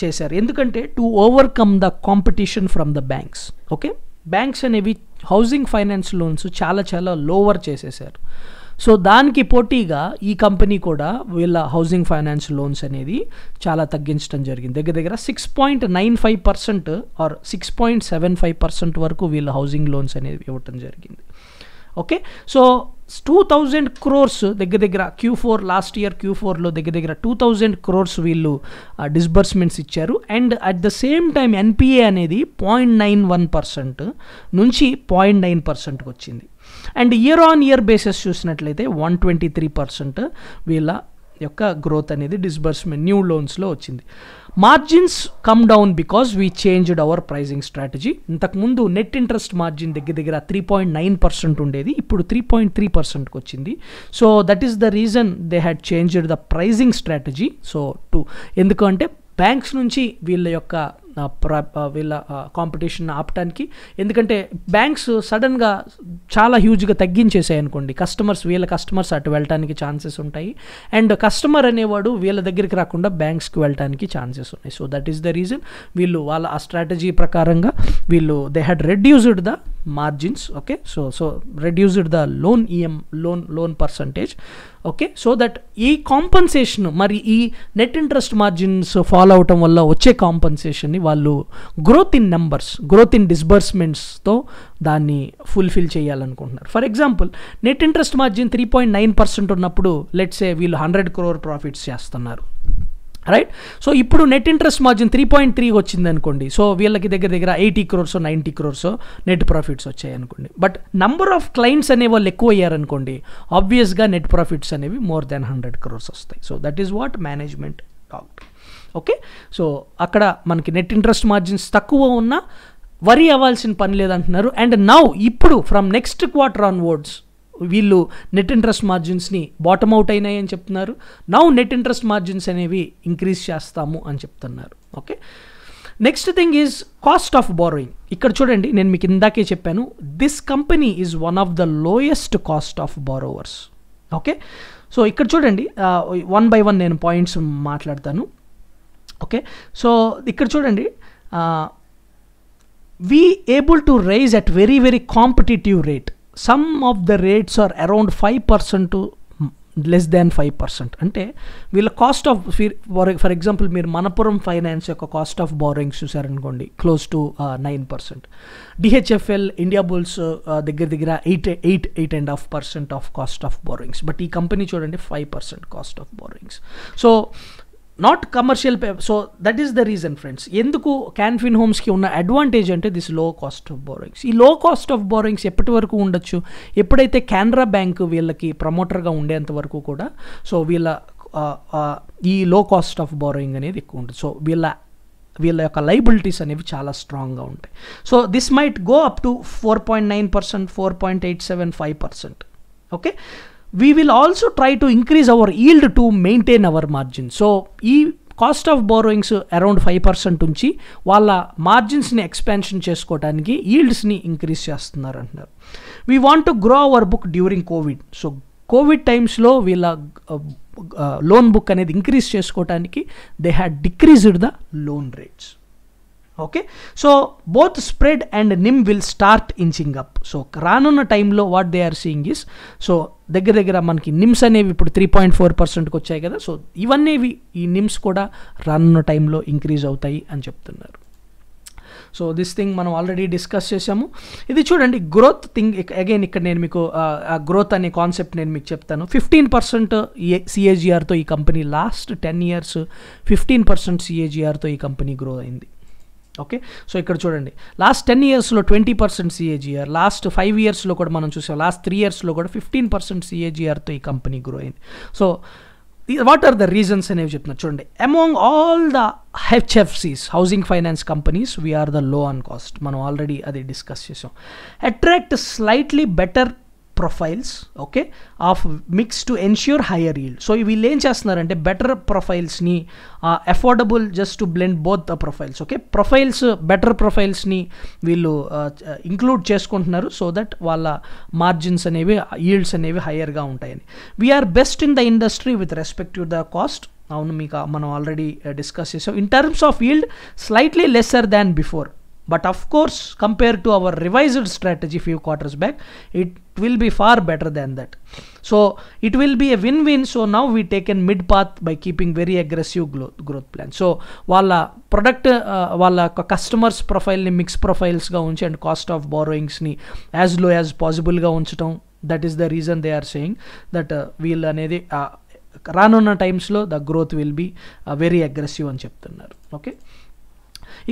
చేశారు ఎందుకంటే to overcome the competition from the banks okay banks అనేవి హౌసింగ్ ఫైనాన్స్ లోన్స్ చాలా చాలా లోవర్ చేసేసారు సో దానికి పోటీగా ఈ కంపెనీ కూడా వీళ్ళ హౌసింగ్ ఫైనాన్స్ లోన్స్ అనేది చాలా తగ్గించడం జరిగింది దగ్గర దగ్గర six point nine five percent or six point seven five percent వరకు వీళ్ళ హౌసింగ్ లోన్స్ అనేవి ఇవ్వటం జరిగింది okay so two thousand crores దగ్గర దగ్గర Q four last year Q ఫోర్లో దగ్గర దగ్గర టూ థౌజండ్ క్రోర్స్ వీళ్ళు డిస్బర్స్మెంట్స్ ఇచ్చారు and at the same time NPA అనేది పాయింట్ నైన్ వన్ పర్సెంట్ నుంచి పాయింట్ నైన్ పర్సెంట్కి వచ్చింది and year on year basis చూసినట్లయితే వన్ ట్వంటీ త్రీ పర్సెంట్ వీళ్ళ యొక్క గ్రోత్ అనేది డిస్బర్స్మెంట్ న్యూ లోన్స్లో వచ్చింది margins come down because we changed our pricing strategy ఇంతకుముందు నెట్ ఇంట్రెస్ట్ మార్జిన్ దగ్గర దగ్గర త్రీ పాయింట్ నైన్ పర్సెంట్ ఉండేది ఇప్పుడు త్రీ పాయింట్ త్రీ పర్సెంట్కి వచ్చింది so that is the reason they had changed the pricing strategy so to ఎందుకంటే banks నుంచి వీళ్ళ యొక్క వీళ్ళ కాంపిటీషన్ ఆపటానికి ఎందుకంటే బ్యాంక్స్ సడన్గా చాలా హ్యూజ్గా తగ్గించేసాయి అనుకోండి కస్టమర్స్ వీళ్ళ కస్టమర్స్ అటు వెళ్ళటానికి ఛాన్సెస్ ఉంటాయి అండ్ కస్టమర్ అనేవాడు వీళ్ళ దగ్గరికి రాకుండా బ్యాంక్స్కి వెళ్ళటానికి ఛాన్సెస్ ఉన్నాయి so that is the reason వీళ్ళు వాళ్ళ ఆ స్ట్రాటజీ ప్రకారంగా వీళ్ళు they had reduced the margins okay so so reduced the loan ఈఎం loan loan percentage okay so that ఈ కాంపన్సేషన్ మరి ఈ నెట్ ఇంట్రెస్ట్ మార్జిన్స్ ఫాలో అవటం వల్ల వచ్చే కాంపన్సేషన్ని వాళ్ళు growth in numbers growth in డిస్బర్స్మెంట్స్తో దాన్ని ఫుల్ఫిల్ చేయాలనుకుంటున్నారు for example net interest margin three point nine percent ఉన్నప్పుడు లెట్సే వీళ్ళు హండ్రెడ్ క్రోర్ ప్రాఫిట్స్ చేస్తున్నారు రైట్ సో ఇప్పుడు net interest margin three point three వచ్చింది అనుకోండి సో వీళ్ళకి దగ్గర దగ్గర eighty crores ninety crores net profits వచ్చాయి అనుకోండి బట్ నంబర్ ఆఫ్ క్లయింట్స్ అనే వాళ్ళు ఎక్కువ అయ్యారనుకోండి ఆబ్వియస్గా నెట్ ప్రాఫిట్స్ అనేవి మోర్ దాన్ హండ్రెడ్ క్రోర్స్ వస్తాయి so that is what management talk okay so అక్కడ మనకి నెట్ ఇంట్రెస్ట్ మార్జిన్స్ తక్కువ ఉన్నా వరి అవ్వాల్సిన పని లేదంటున్నారు అండ్ నౌ ఇప్పుడు ఫ్రమ్ నెక్స్ట్ క్వార్టర్ వర్డ్స్ వీళ్ళు నెట్ ఇంట్రెస్ట్ మార్జిన్స్ని బాటమ్ అవుట్ అయినాయి అని చెప్తున్నారు నౌ నెట్ ఇంట్రెస్ట్ మార్జిన్స్ అనేవి ఇంక్రీజ్ చేస్తాము అని చెప్తున్నారు okay next thing is cost of borrowing ఇక్కడ చూడండి నేను మీకు ఇందాకే చెప్పాను this company is one of the lowest cost of borrowers okay so ఇక్కడ చూడండి వన్ బై వన్ నేను పాయింట్స్ మాట్లాడతాను ఓకే సో ఇక్కడ చూడండి we able to rise at very very competitive rate some of the rates are around five percent less than five percent అంటే వీళ్ళ cost of fee for example మీరు మనపురం ఫైనాన్స్ యొక్క cost of borrowings చూసారనుకోండి close to nine percent DHFL Indiabulls దగ్గర దగ్గర eight eight eight and half percent of cost of borrowings but ఈ company చూడండి five percent cost of borrowings so not commercial so that is the reason friends ఎందుకు క్యాన్ఫిన్ హోమ్స్కి ఉన్న advantage అంటే this లో cost of బోరింగ్స్ ఈ లో కాస్ట్ ఆఫ్ బోరింగ్స్ ఎప్పటి వరకు ఉండొచ్చు ఎప్పుడైతే కెనరా బ్యాంక్ వీళ్ళకి ప్రమోటర్గా ఉండేంత వరకు కూడా సో వీళ్ళ ఈ లో కాస్ట్ ఆఫ్ బోరింగ్ అనేది ఎక్కువ ఉంటుంది సో వీళ్ళ వీళ్ళ యొక్క లైబిలిటీస్ అనేవి చాలా స్ట్రాంగ్గా ఉంటాయి so this might go up to four point nine percent four point eight seven five percent okay we will also try to increase our yield to maintain our margin so ఈ cost of borrowings around five percent ఉంచి వాళ్ళ మార్జిన్స్ని expansion చేసుకోవడానికి ఈల్డ్స్ని increase చేస్తున్నారు అంటున్నారు we want to grow our book during Covid so Covid టైమ్స్లో వీళ్ళ లోన్ uh, బుక్ అనేది ఇంక్రీజ్ చేసుకోవడానికి they had decreased the loan rates okay so both spread and NIM will start inching up so రానున్న టైంలో what they are seeing is so దగ్గర దగ్గర మనకి నిమ్స్ అనేవి ఇప్పుడు త్రీ పాయింట్ ఫోర్ పర్సెంట్కి వచ్చాయి కదా సో ఇవన్నీవి ఈ నిమ్స్ కూడా రానున్న టైంలో ఇంక్రీజ్ అవుతాయి అని చెప్తున్నారు సో దిస్ థింగ్ మనం ఆల్రెడీ డిస్కస్ చేసాము ఇది చూడండి గ్రోత్ థింగ్ అగైన్ ఇక్కడ నేను మీకు గ్రోత్ అనే కాన్సెప్ట్ నేను మీకు చెప్తాను ఫిఫ్టీన్ పర్సెంట్ సిఏజిఆర్తో ఈ company last ten years fifteen percent సిఏజిఆర్తో ఈ కంపెనీ గ్రో అయింది ఓకే సో ఇక్కడ చూడండి లాస్ట్ టెన్ ఇయర్స్లో twenty percent CAGR last five ఇయర్స్లో కూడా మనం చూసాం లాస్ట్ త్రీ ఇయర్స్లో కూడా ఫిఫ్టీన్ పర్సెంట్ సిఏజీఆర్తో ఈ కంపెనీ గ్రో అయింది so what are the reasons అనేవి చెప్తున్నారు చూడండి అమాంగ్ ఆల్ ద హెచ్ఎఫ్సీస్ housing finance companies we're the low on cost మనం ఆల్రెడీ అది డిస్కస్ చేసాం attract slightly better profiles okay of mix to ensure higher yield so వీళ్ళు ఏం చేస్తున్నారంటే బెటర్ ప్రొఫైల్స్ని affordable just to blend both the profiles okay profiles better ప్రొఫైల్స్ని వీళ్ళు include చేసుకుంటున్నారు సో దట్ వాళ్ళ మార్జిన్స్ అనేవి ఈల్డ్స్ అనేవి హయ్యర్గా ఉంటాయని we're best in the industry with respect to the cost అవును మీకు మనం ఆల్రెడీ డిస్కస్ చేసాం in terms of yield slightly lesser than before but of course compared to our revised strategy few quarters back it will be far better than that so it will be a win-win so now we taken mid path by keeping very aggressive growth plan so వాళ్ళ product వాళ్ళ customers ప్రొఫైల్ని mix ప్రొఫైల్స్గా ఉంచి and cost of బారోయింగ్స్ని as low as పాసిబుల్గా ఉంచడం that is the reason they are saying that వీళ్ళు అనేది రానున్న టైమ్స్లో the growth will be very aggressive అని చెప్తున్నారు ఓకే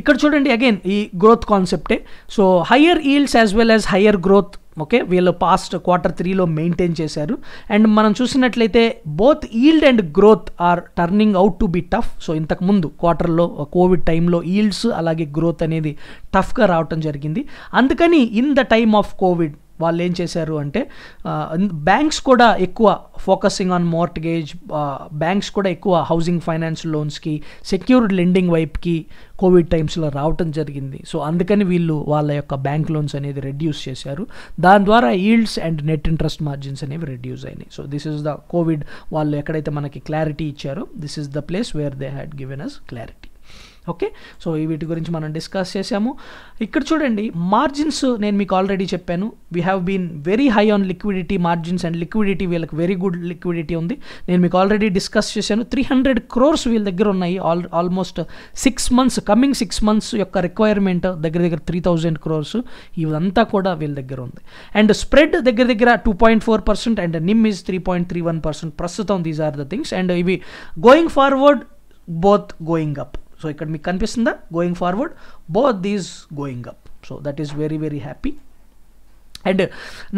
ఇక్కడ చూడండి అగైన్ ఈ గ్రోత్ కాన్సెప్టే so higher yields as well as higher growth okay వీళ్ళు పాస్ట్ క్వార్టర్ త్రీలో మెయింటైన్ చేశారు అండ్ మనం చూసినట్లయితే both yield and growth are turning out to be tough so ఇంతకుముందు క్వార్టర్లో కోవిడ్ టైంలో ఈల్డ్స్ అలాగే గ్రోత్ అనేది టఫ్గా రావటం జరిగింది అందుకని in the time of COVID వాళ్ళు ఏం చేశారు అంటే బ్యాంక్స్ కూడా ఎక్కువ ఫోకసింగ్ ఆన్ మార్ట్గేజ్ బ్యాంక్స్ కూడా ఎక్కువ హౌసింగ్ ఫైనాన్స్ లోన్స్కి సెక్యూర్డ్ లెండింగ్ వైపుకి కోవిడ్ టైమ్స్లో రావటం జరిగింది సో అందుకని వీళ్ళు వాళ్ళ యొక్క బ్యాంక్ లోన్స్ అనేది రెడ్యూస్ చేశారు దాని ద్వారా yields and net interest margins అనేవి రెడ్యూస్ అయినాయి so this is the COVID వాళ్ళు ఎక్కడైతే మనకి క్లారిటీ ఇచ్చారో this is the place where they had given us clarity okay so వీటి గురించి మనం డిస్కస్ చేసాము ఇక్కడ చూడండి మార్జిన్స్ నేను మీకు ఆల్రెడీ చెప్పాను we have been very high on liquidity margins and liquidity వీళ్ళకి వెరీ గుడ్ లిక్విడిటీ ఉంది నేను మీకు ఆల్రెడీ డిస్కస్ చేశాను త్రీ హండ్రెడ్ క్రోర్స్ వీళ్ళ దగ్గర ఉన్నాయి all almost six months coming six months యొక్క రిక్వైర్మెంట్ దగ్గర దగ్గర త్రీ థౌజండ్ క్రోర్స్ ఇదంతా కూడా వీళ్ళ దగ్గర ఉంది అండ్ స్ప్రెడ్ దగ్గర దగ్గర two point four percent and NIM is three point three one percent ప్రస్తుతం these are the things and ఇవి going forward both going up so ఇక్కడ మీకు కనిపిస్తుందా going forward both these going up so that is very very happy and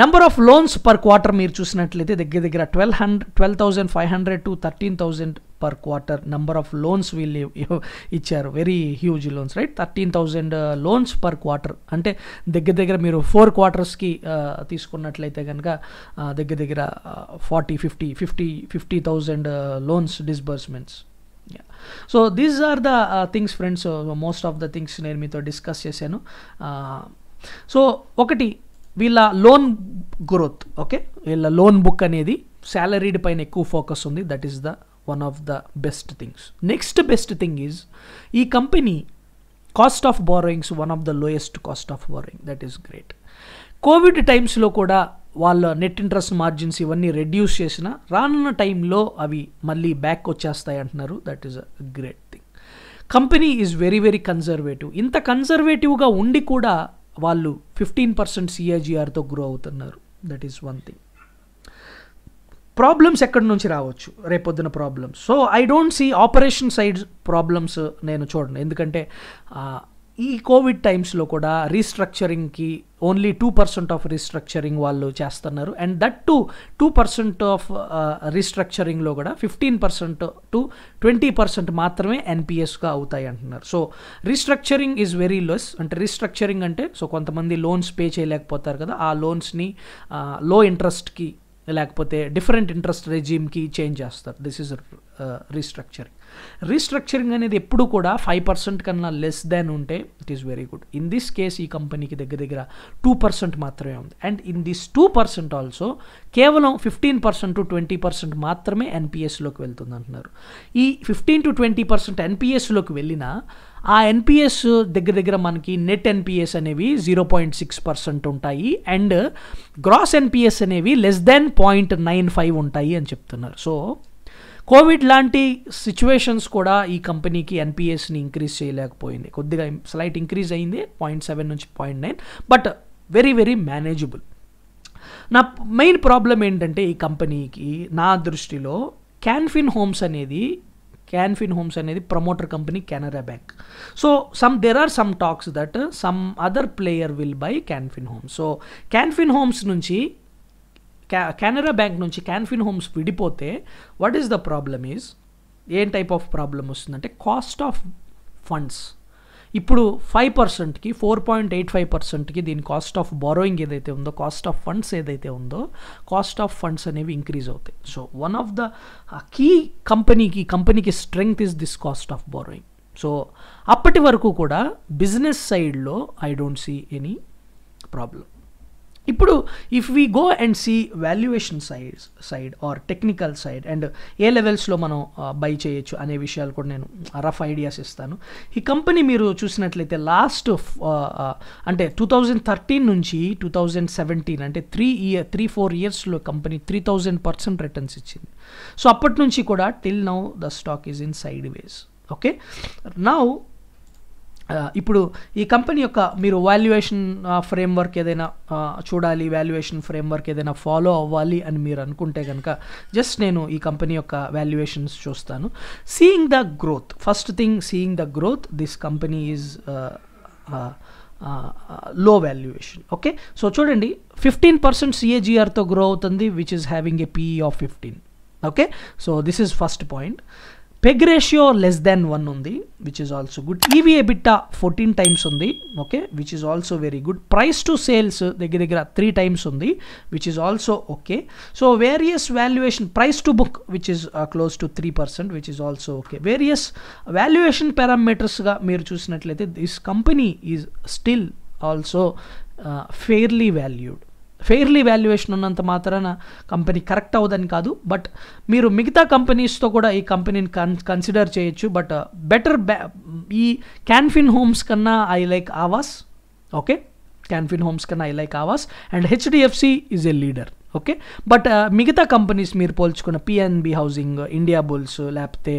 number of loans per quarter మీరు చూసినట్లయితే దగ్గర దగ్గర twelve hundred twelve thousand five hundred to thirteen thousand per quarter number of loans వీళ్ళు ఇచ్చారు very huge loans right thirteen thousand loans per quarter అంటే దగ్గర దగ్గర మీరు ఫోర్ క్వార్టర్స్కి uh, తీసుకున్నట్లయితే కనుక uh, దగ్గర దగ్గర forty fifty fifty fifty thousand loans disbursements so these are the things friends most of the things నేను మీతో డిస్కస్ చేశాను సో uh, ఒకటి వీళ్ళ లోన్ గ్రోత్ ఓకే వీళ్ళ లోన్ బుక్ అనేది శాలరీడ్ పైన ఎక్కువ ఫోకస్ ఉంది that is the one of the best things next best thing is ఈ company cost of borrowings one of the lowest cost of borrowing that is great COVID టైమ్స్లో కూడా వాళ్ళ net interest margins ఇవన్నీ reduce చేసిన రానున్న టైంలో అవి మళ్ళీ బ్యాక్ వచ్చేస్తాయి అంటున్నారు that is a great thing company is very very conservative ఇంత కన్జర్వేటివ్గా ఉండి కూడా వాళ్ళు ఫిఫ్టీన్ పర్సెంట్ సిఏజిఆర్తో గ్రో అవుతున్నారు that is one thing problems ఎక్కడి నుంచి రావచ్చు రేపొద్దున problems so I don't see operation side problems నేను చూడను ఎందుకంటే ఈ కోవిడ్ టైమ్స్లో కూడా రీస్ట్రక్చరింగ్కి only two percent of restructuring వాళ్ళు చేస్తున్నారు and that to two percent of రీస్ట్రక్చరింగ్లో కూడా fifteen percent to twenty percent మాత్రమే ఎన్పిఎస్గా అవుతాయి అంటున్నారు so restructuring is very less అంటే రీస్ట్రక్చరింగ్ అంటే సో కొంతమంది లోన్స్ పే చేయలేకపోతారు కదా ఆ లోన్స్ని లో ఇంట్రెస్ట్కి లేకపోతే డిఫరెంట్ ఇంట్రెస్ట్ రెజీమ్కి చేంజ్ చేస్తారు దిస్ ఈజ్ రీస్ట్రక్చరింగ్ రీస్ట్రక్చరింగ్ అనేది ఎప్పుడు కూడా ఫైవ్ పర్సెంట్ కన్నా లెస్ దాన్ ఉంటే it is very good in this case ఈ కంపెనీకి దగ్గర దగ్గర టూ పర్సెంట్ మాత్రమే ఉంది and in this two percent also కేవలం fifteen percent to twenty percent మాత్రమే ఎన్పిఎస్లోకి వెళ్తుంది అంటున్నారు ఈ ఫిఫ్టీన్ టు ట్వంటీ పర్సెంట్ ఎన్పిఎస్లోకి వెళ్ళినా ఆ ఎన్పిఎస్ దగ్గర దగ్గర మనకి నెట్ ఎన్పిఎస్ అనేవి జీరో పాయింట్ సిక్స్ పర్సెంట్ ఉంటాయి అండ్ గ్రాస్ ఎన్పిఎస్ అనేవి less than point nine five ఉంటాయి అని చెప్తున్నారు సో కోవిడ్ లాంటి సిచ్యువేషన్స్ కూడా ఈ కంపెనీకి ఎన్పిఎస్ని ఇంక్రీజ్ చేయలేకపోయింది కొద్దిగా స్లైట్ ఇంక్రీజ్ అయింది పాయింట్ సెవెన్ నుంచి point nine but very very manageable నా మెయిన్ ప్రాబ్లం ఏంటంటే ఈ కంపెనీకి నా దృష్టిలో క్యాన్ఫిన్ హోమ్స్ అనేది క్యాన్ఫిన్ హోమ్స్ అనేది promoter company Canara Bank so some there are some talks that some other player will buy Canfin Homes so Canfin Homes నుంచి కెనరా బ్యాంక్ నుంచి క్యాన్ఫిన్ హోమ్స్ విడిపోతే what is the problem is ఏం టైప్ ఆఫ్ ప్రాబ్లం వస్తుందంటే కాస్ట్ ఆఫ్ ఫండ్స్ ఇప్పుడు ఫైవ్ పర్సెంట్కి ఫోర్ పాయింట్ ఎయిట్ ఫైవ్ పర్సెంట్కి దీని cost of borrowing ఏదైతే ఉందో కాస్ట్ ఆఫ్ ఫండ్స్ ఏదైతే ఉందో కాస్ట్ ఆఫ్ ఫండ్స్ అనేవి ఇంక్రీజ్ అవుతాయి so one of the key కంపెనీకి కంపెనీకి strength is this cost of borrowing so అప్పటి వరకు కూడా బిజినెస్ సైడ్లో I don't see any problem ఇప్పుడు if we go and see valuation side side or technical side and ఏ లెవెల్స్లో మనం బై uh, చేయొచ్చు అనే విషయాలు కూడా నేను రఫ్ uh, ఐడియాస్ ఇస్తాను ఈ కంపెనీ మీరు చూసినట్లయితే లాస్ట్ uh, అంటే టూ థౌజండ్ థర్టీన్ నుంచి టూ థౌజండ్ సెవెంటీన్ అంటే త్రీ ఇయర్ త్రీ ఫోర్ ఇయర్స్లో company three thousand percent returns ఇచ్చింది సో అప్పటి నుంచి కూడా till now the stock is in sideways okay now ఇప్పుడు ఈ కంపెనీ యొక్క మీరు వాల్యుయేషన్ ఫ్రేమ్వర్క్ ఏదైనా చూడాలి వాల్యుయేషన్ ఫ్రేమ్వర్క్ ఏదైనా ఫాలో అవ్వాలి అని మీరు అనుకుంటే కనుక జస్ట్ నేను ఈ కంపెనీ యొక్క వాల్యుయేషన్స్ చూస్తాను seeing the growth first thing seeing the growth this company is low valuation okay so చూడండి ఫిఫ్టీన్ పర్సెంట్ సిఏజిఆర్తో గ్రో అవుతుంది which is having a PE of fifteen okay so this is first point PEG ratio less than one ఉంది which is also good EV EBITDA fourteen times ఉంది okay which is also very good price to sales దగ్గర దగ్గర three times ఉంది which is also okay so various valuation price to book which is close to three percent which is also okay various valuation పారామీటర్స్గా మీరు చూసినట్లయితే this company is still also fairly valued fairly valuation ఉన్నంత మాత్రాన company correct అవ్వదని కాదు but మీరు మిగతా కంపెనీస్తో కూడా ఈ కంపెనీని కన్ కన్సిడర్ చేయొచ్చు బట్ బెటర్ uh, ఈ క్యాన్ఫిన్ హోమ్స్ కన్నా I like Aavas okay Canfin Homes కన్నా I like Aavas and HDFC is a leader okay but మిగతా కంపెనీస్ మీరు పోల్చుకున్న పిఎన్బి హౌసింగ్ ఇండియా బుల్స్ లేకపోతే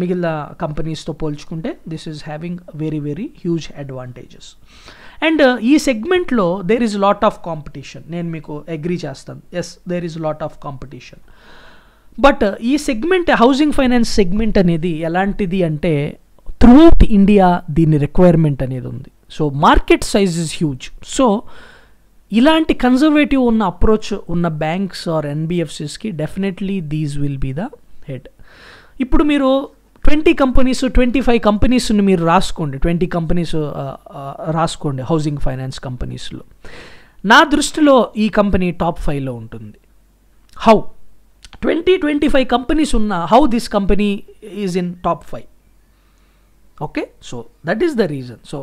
మిగిలిన కంపెనీస్తో పోల్చుకుంటే this is having very very huge advantages and uh, ఈ సెగ్మెంట్లో there is lot of competition నేను మీకు అగ్రీ చేస్తాను yes there is lot of competition but ఈ సెగ్మెంట్ హౌసింగ్ ఫైనాన్స్ సెగ్మెంట్ అనేది ఎలాంటిది అంటే త్రూఅవుట్ ఇండియా దీని రిక్వైర్మెంట్ అనేది ఉంది so market size is huge so ఇలాంటి కన్జర్వేటివ్ ఉన్న అప్రోచ్ ఉన్న బ్యాంక్స్ ఆర్ ఎన్బిఎఫ్సిస్కి definitely these will be the head ఇప్పుడు మీరు ట్వంటీ కంపెనీస్ ట్వంటీ ఫైవ్ కంపెనీస్ని మీరు రాసుకోండి ట్వంటీ కంపెనీస్ రాసుకోండి హౌసింగ్ ఫైనాన్స్ కంపెనీస్లో నా దృష్టిలో ఈ కంపెనీ టాప్ ఫైవ్లో ఉంటుంది how twenty twenty five companies ఉన్న how this company is in top five okay so that is the reason so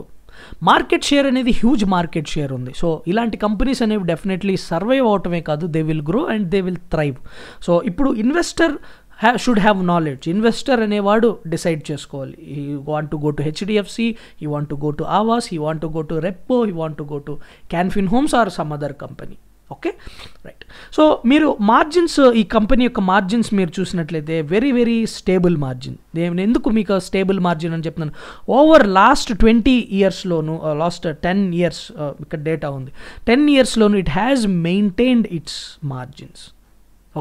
market share అనేది హ్యూజ్ మార్కెట్ షేర్ ఉంది సో ఇలాంటి కంపెనీస్ అనేవి డెఫినెట్లీ సర్వైవ్ అవటమే కాదు they will grow and they will thrive so ఇప్పుడు investor ha should have knowledge investor అనేవాడు decide చేసుకోవాలి ఈ want to go to HDFC ఈ want to go to Aavas ఈ want to go to Repco ఈ want to go to Canfin Homes or some other company okay right so మీరు margins ఈ company యొక్క margins మీరు చూసినట్లయితే వెరీ వెరీ స్టేబుల్ మార్జిన్ నేను ఎందుకు మీకు స్టేబుల్ మార్జిన్ అని చెప్తున్నాను ఓవర్ లాస్ట్ ట్వంటీ ఇయర్స్లోను లాస్ట్ టెన్ ఇయర్స్ ఇక్కడ డేటా ఉంది టెన్ ఇయర్స్లోను it has maintained its margins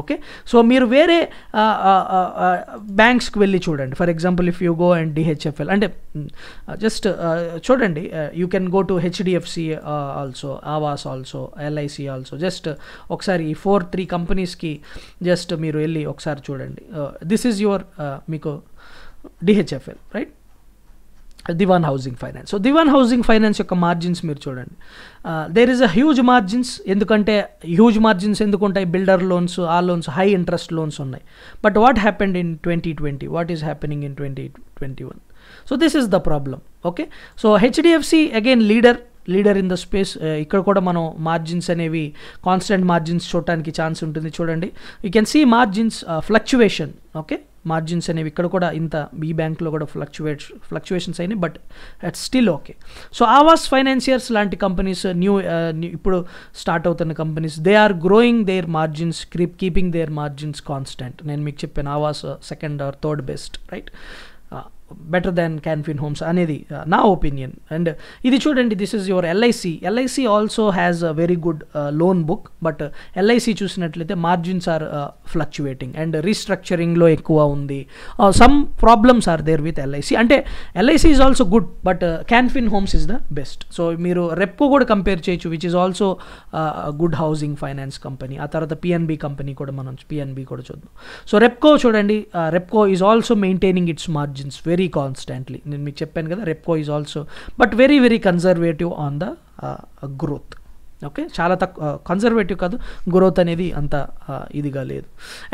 okay so మీరు వేరే బ్యాంక్స్కి వెళ్ళి చూడండి for example if you go and DHFL అంటే జస్ట్ చూడండి you can go to HDFC also Aavas also LIC also just ఒకసారి ఈ ఫోర్ త్రీ కంపెనీస్కి జస్ట్ మీరు వెళ్ళి ఒకసారి చూడండి దిస్ ఈజ్ యువర్ మీకు DHFL right Dewan Housing Finance so Dewan Housing finance యొక్క మార్జిన్స్ మీరు చూడండి there is a huge margins ఎందుకంటే హ్యూజ్ మార్జిన్స్ ఎందుకుంటాయి బిల్డర్ లోన్స్ ఆ లోన్స్ హై ఇంట్రెస్ట్ లోన్స్ ఉన్నాయి but what happened in twenty twenty what is happening in twenty twenty one so this is the problem okay so HDFC again leader leader in the space ఇక్కడ కూడా మనం margins అనేవి constant margins చూడటానికి chance ఉంటుంది చూడండి you can see margins fluctuation okay margins అనేవి ఇక్కడ కూడా ఇంత ఈ బ్యాంక్లో కూడా ఫ్లక్చువేట్ ఫ్లక్చువేషన్స్ అయినాయి but at still okay so Aavas Financiers లాంటి కంపెనీస్ న్యూ uh, ఇప్పుడు స్టార్ట్ అవుతున్న companies they are growing their margins creep keeping their margins constant నేను మీకు చెప్పాను Aavas second or third best right better than Can Fin Homes అనేది uh, నా ఒపీనియన్ అండ్ uh, ఇది చూడండి this is your LIC LIC also has a very good loan book but LIC చూసినట్లయితే margins are fluctuating and రీస్ట్రక్చరింగ్లో ఎక్కువ ఉంది some problems are there with LIC అంటే LIC is also good but Can Fin Homes is the best so మీరు రెప్కో కూడా compare చేయొచ్చు which is also good housing finance company ఆ తర్వాత పిఎన్బి కంపెనీ కూడా మనం పిఎన్బి కూడా చూద్దాం సో రెప్కో చూడండి Repco is also maintaining its margins very very constantly నేను మీకు చెప్పాను కదా Repco is also but very very conservative on the growth okay చాలా తక్కువ కన్జర్వేటివ్ uh, కాదు గ్రోత్ అనేది అంత uh, ఇదిగా లేదు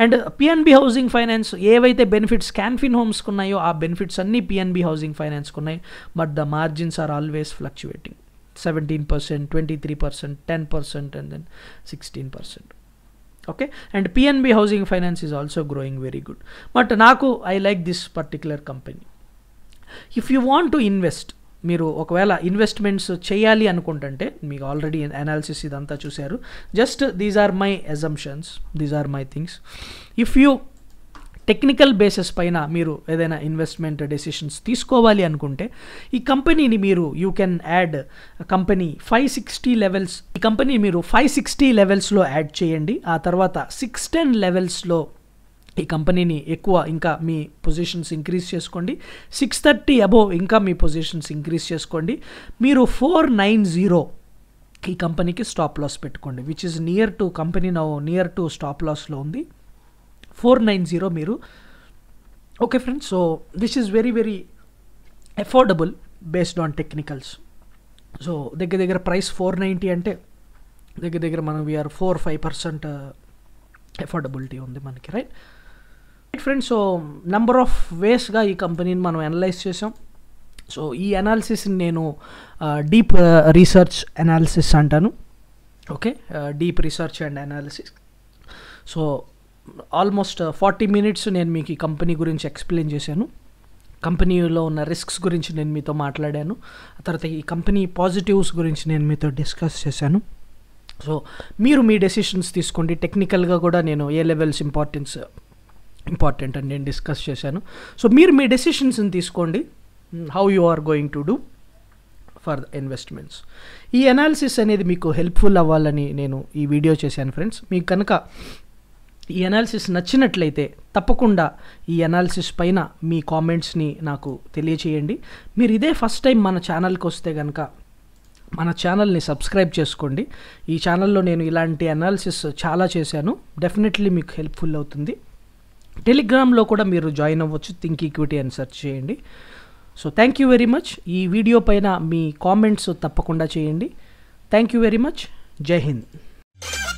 అండ్ పిఎన్బి హౌసింగ్ ఫైనాన్స్ ఏవైతే బెనిఫిట్స్ క్యాన్ఫిన్ హోమ్స్కి ఉన్నాయో ఆ బెనిఫిట్స్ అన్నీ పిఎన్బి హౌసింగ్ ఫైనాన్స్కి ఉన్నాయి but the margins are always fluctuating seventeen percent twenty three percent ten percent and then sixteen percent okay and PNB Housing Finance is also growing very good but నాకు I like this particular company if you want to invest మీరు ఒకవేళ investments చేయాలి అనుకుంటుంటే మీకు already analysis ఇదంతా చూశారు just these are my assumptions these are my things if you technical basis పైన మీరు ఏదైనా ఇన్వెస్ట్మెంట్ డెసిషన్స్ తీసుకోవాలి అనుకుంటే ఈ కంపెనీని మీరు you can add company five sixty levels ఈ కంపెనీ మీరు ఫైవ్ సిక్స్టీ లెవెల్స్లో యాడ్ చేయండి ఆ తర్వాత సిక్స్ టెన్ లెవెల్స్లో ఈ కంపెనీని ఎక్కువ ఇంకా మీ పొజిషన్స్ ఇంక్రీజ్ చేసుకోండి సిక్స్ థర్టీ అబోవ్ ఇంకా మీ పొజిషన్స్ ఇంక్రీజ్ చేసుకోండి మీరు ఫోర్ నైన్ జీరో ఈ కంపెనీకి స్టాప్ లాస్ పెట్టుకోండి which is near to company now near to stop లాస్లో ఉంది ఫోర్ నైన్ జీరో మీరు okay friends so this is very very affordable based on technicals so దగ్గర దగ్గర ప్రైస్ ఫోర్ నైంటీ అంటే దగ్గర దగ్గర మనం we are four five percent affordability ఉంది మనకి right friends so number of వేస్గా ఈ కంపెనీని మనం అనలైజ్ చేసాం సో ఈ అనాలిసిస్ని నేను డీప్ రీసెర్చ్ అనాలిసిస్ అంటాను okay deep research and analysis so almost forty minutes నేను మీకు ఈ కంపెనీ గురించి ఎక్స్ప్లెయిన్ చేశాను కంపెనీలో ఉన్న రిస్క్స్ గురించి నేను మీతో మాట్లాడాను తర్వాత ఈ కంపెనీ పాజిటివ్స్ గురించి నేను మీతో డిస్కస్ చేశాను సో మీరు మీ డెసిషన్స్ తీసుకోండి టెక్నికల్గా కూడా నేను ఏ లెవెల్స్ ఇంపార్టెన్స్ ఇంపార్టెంట్ అని నేను డిస్కస్ చేశాను సో మీరు మీ డెసిషన్స్ని తీసుకోండి how you are going to do for investments ఈ అనాలిసిస్ అనేది మీకు హెల్ప్ఫుల్ అవ్వాలని నేను ఈ వీడియో చేశాను ఫ్రెండ్స్ మీకు కనుక ఈ అనాలిసిస్ నచ్చినట్లయితే తప్పకుండా ఈ అనాలిసిస్ పైన మీ కామెంట్స్ని నాకు తెలియచేయండి మీరు ఇదే ఫస్ట్ టైం మన ఛానల్కి వస్తే కనుక మన ఛానల్ని సబ్స్క్రైబ్ చేసుకోండి ఈ ఛానల్లో నేను ఇలాంటి అనాలిసిస్ చాలా చేశాను డెఫినెట్లీ మీకు హెల్ప్ఫుల్ అవుతుంది టెలిగ్రామ్లో కూడా మీరు జాయిన్ అవ్వచ్చు థింక్ ఈక్విటీ అని సెర్చ్ చేయండి so thank you very much ఈ వీడియో పైన మీ కామెంట్స్ తప్పకుండా చేయండి థ్యాంక్ యూ వెరీ మచ్ జై హింద్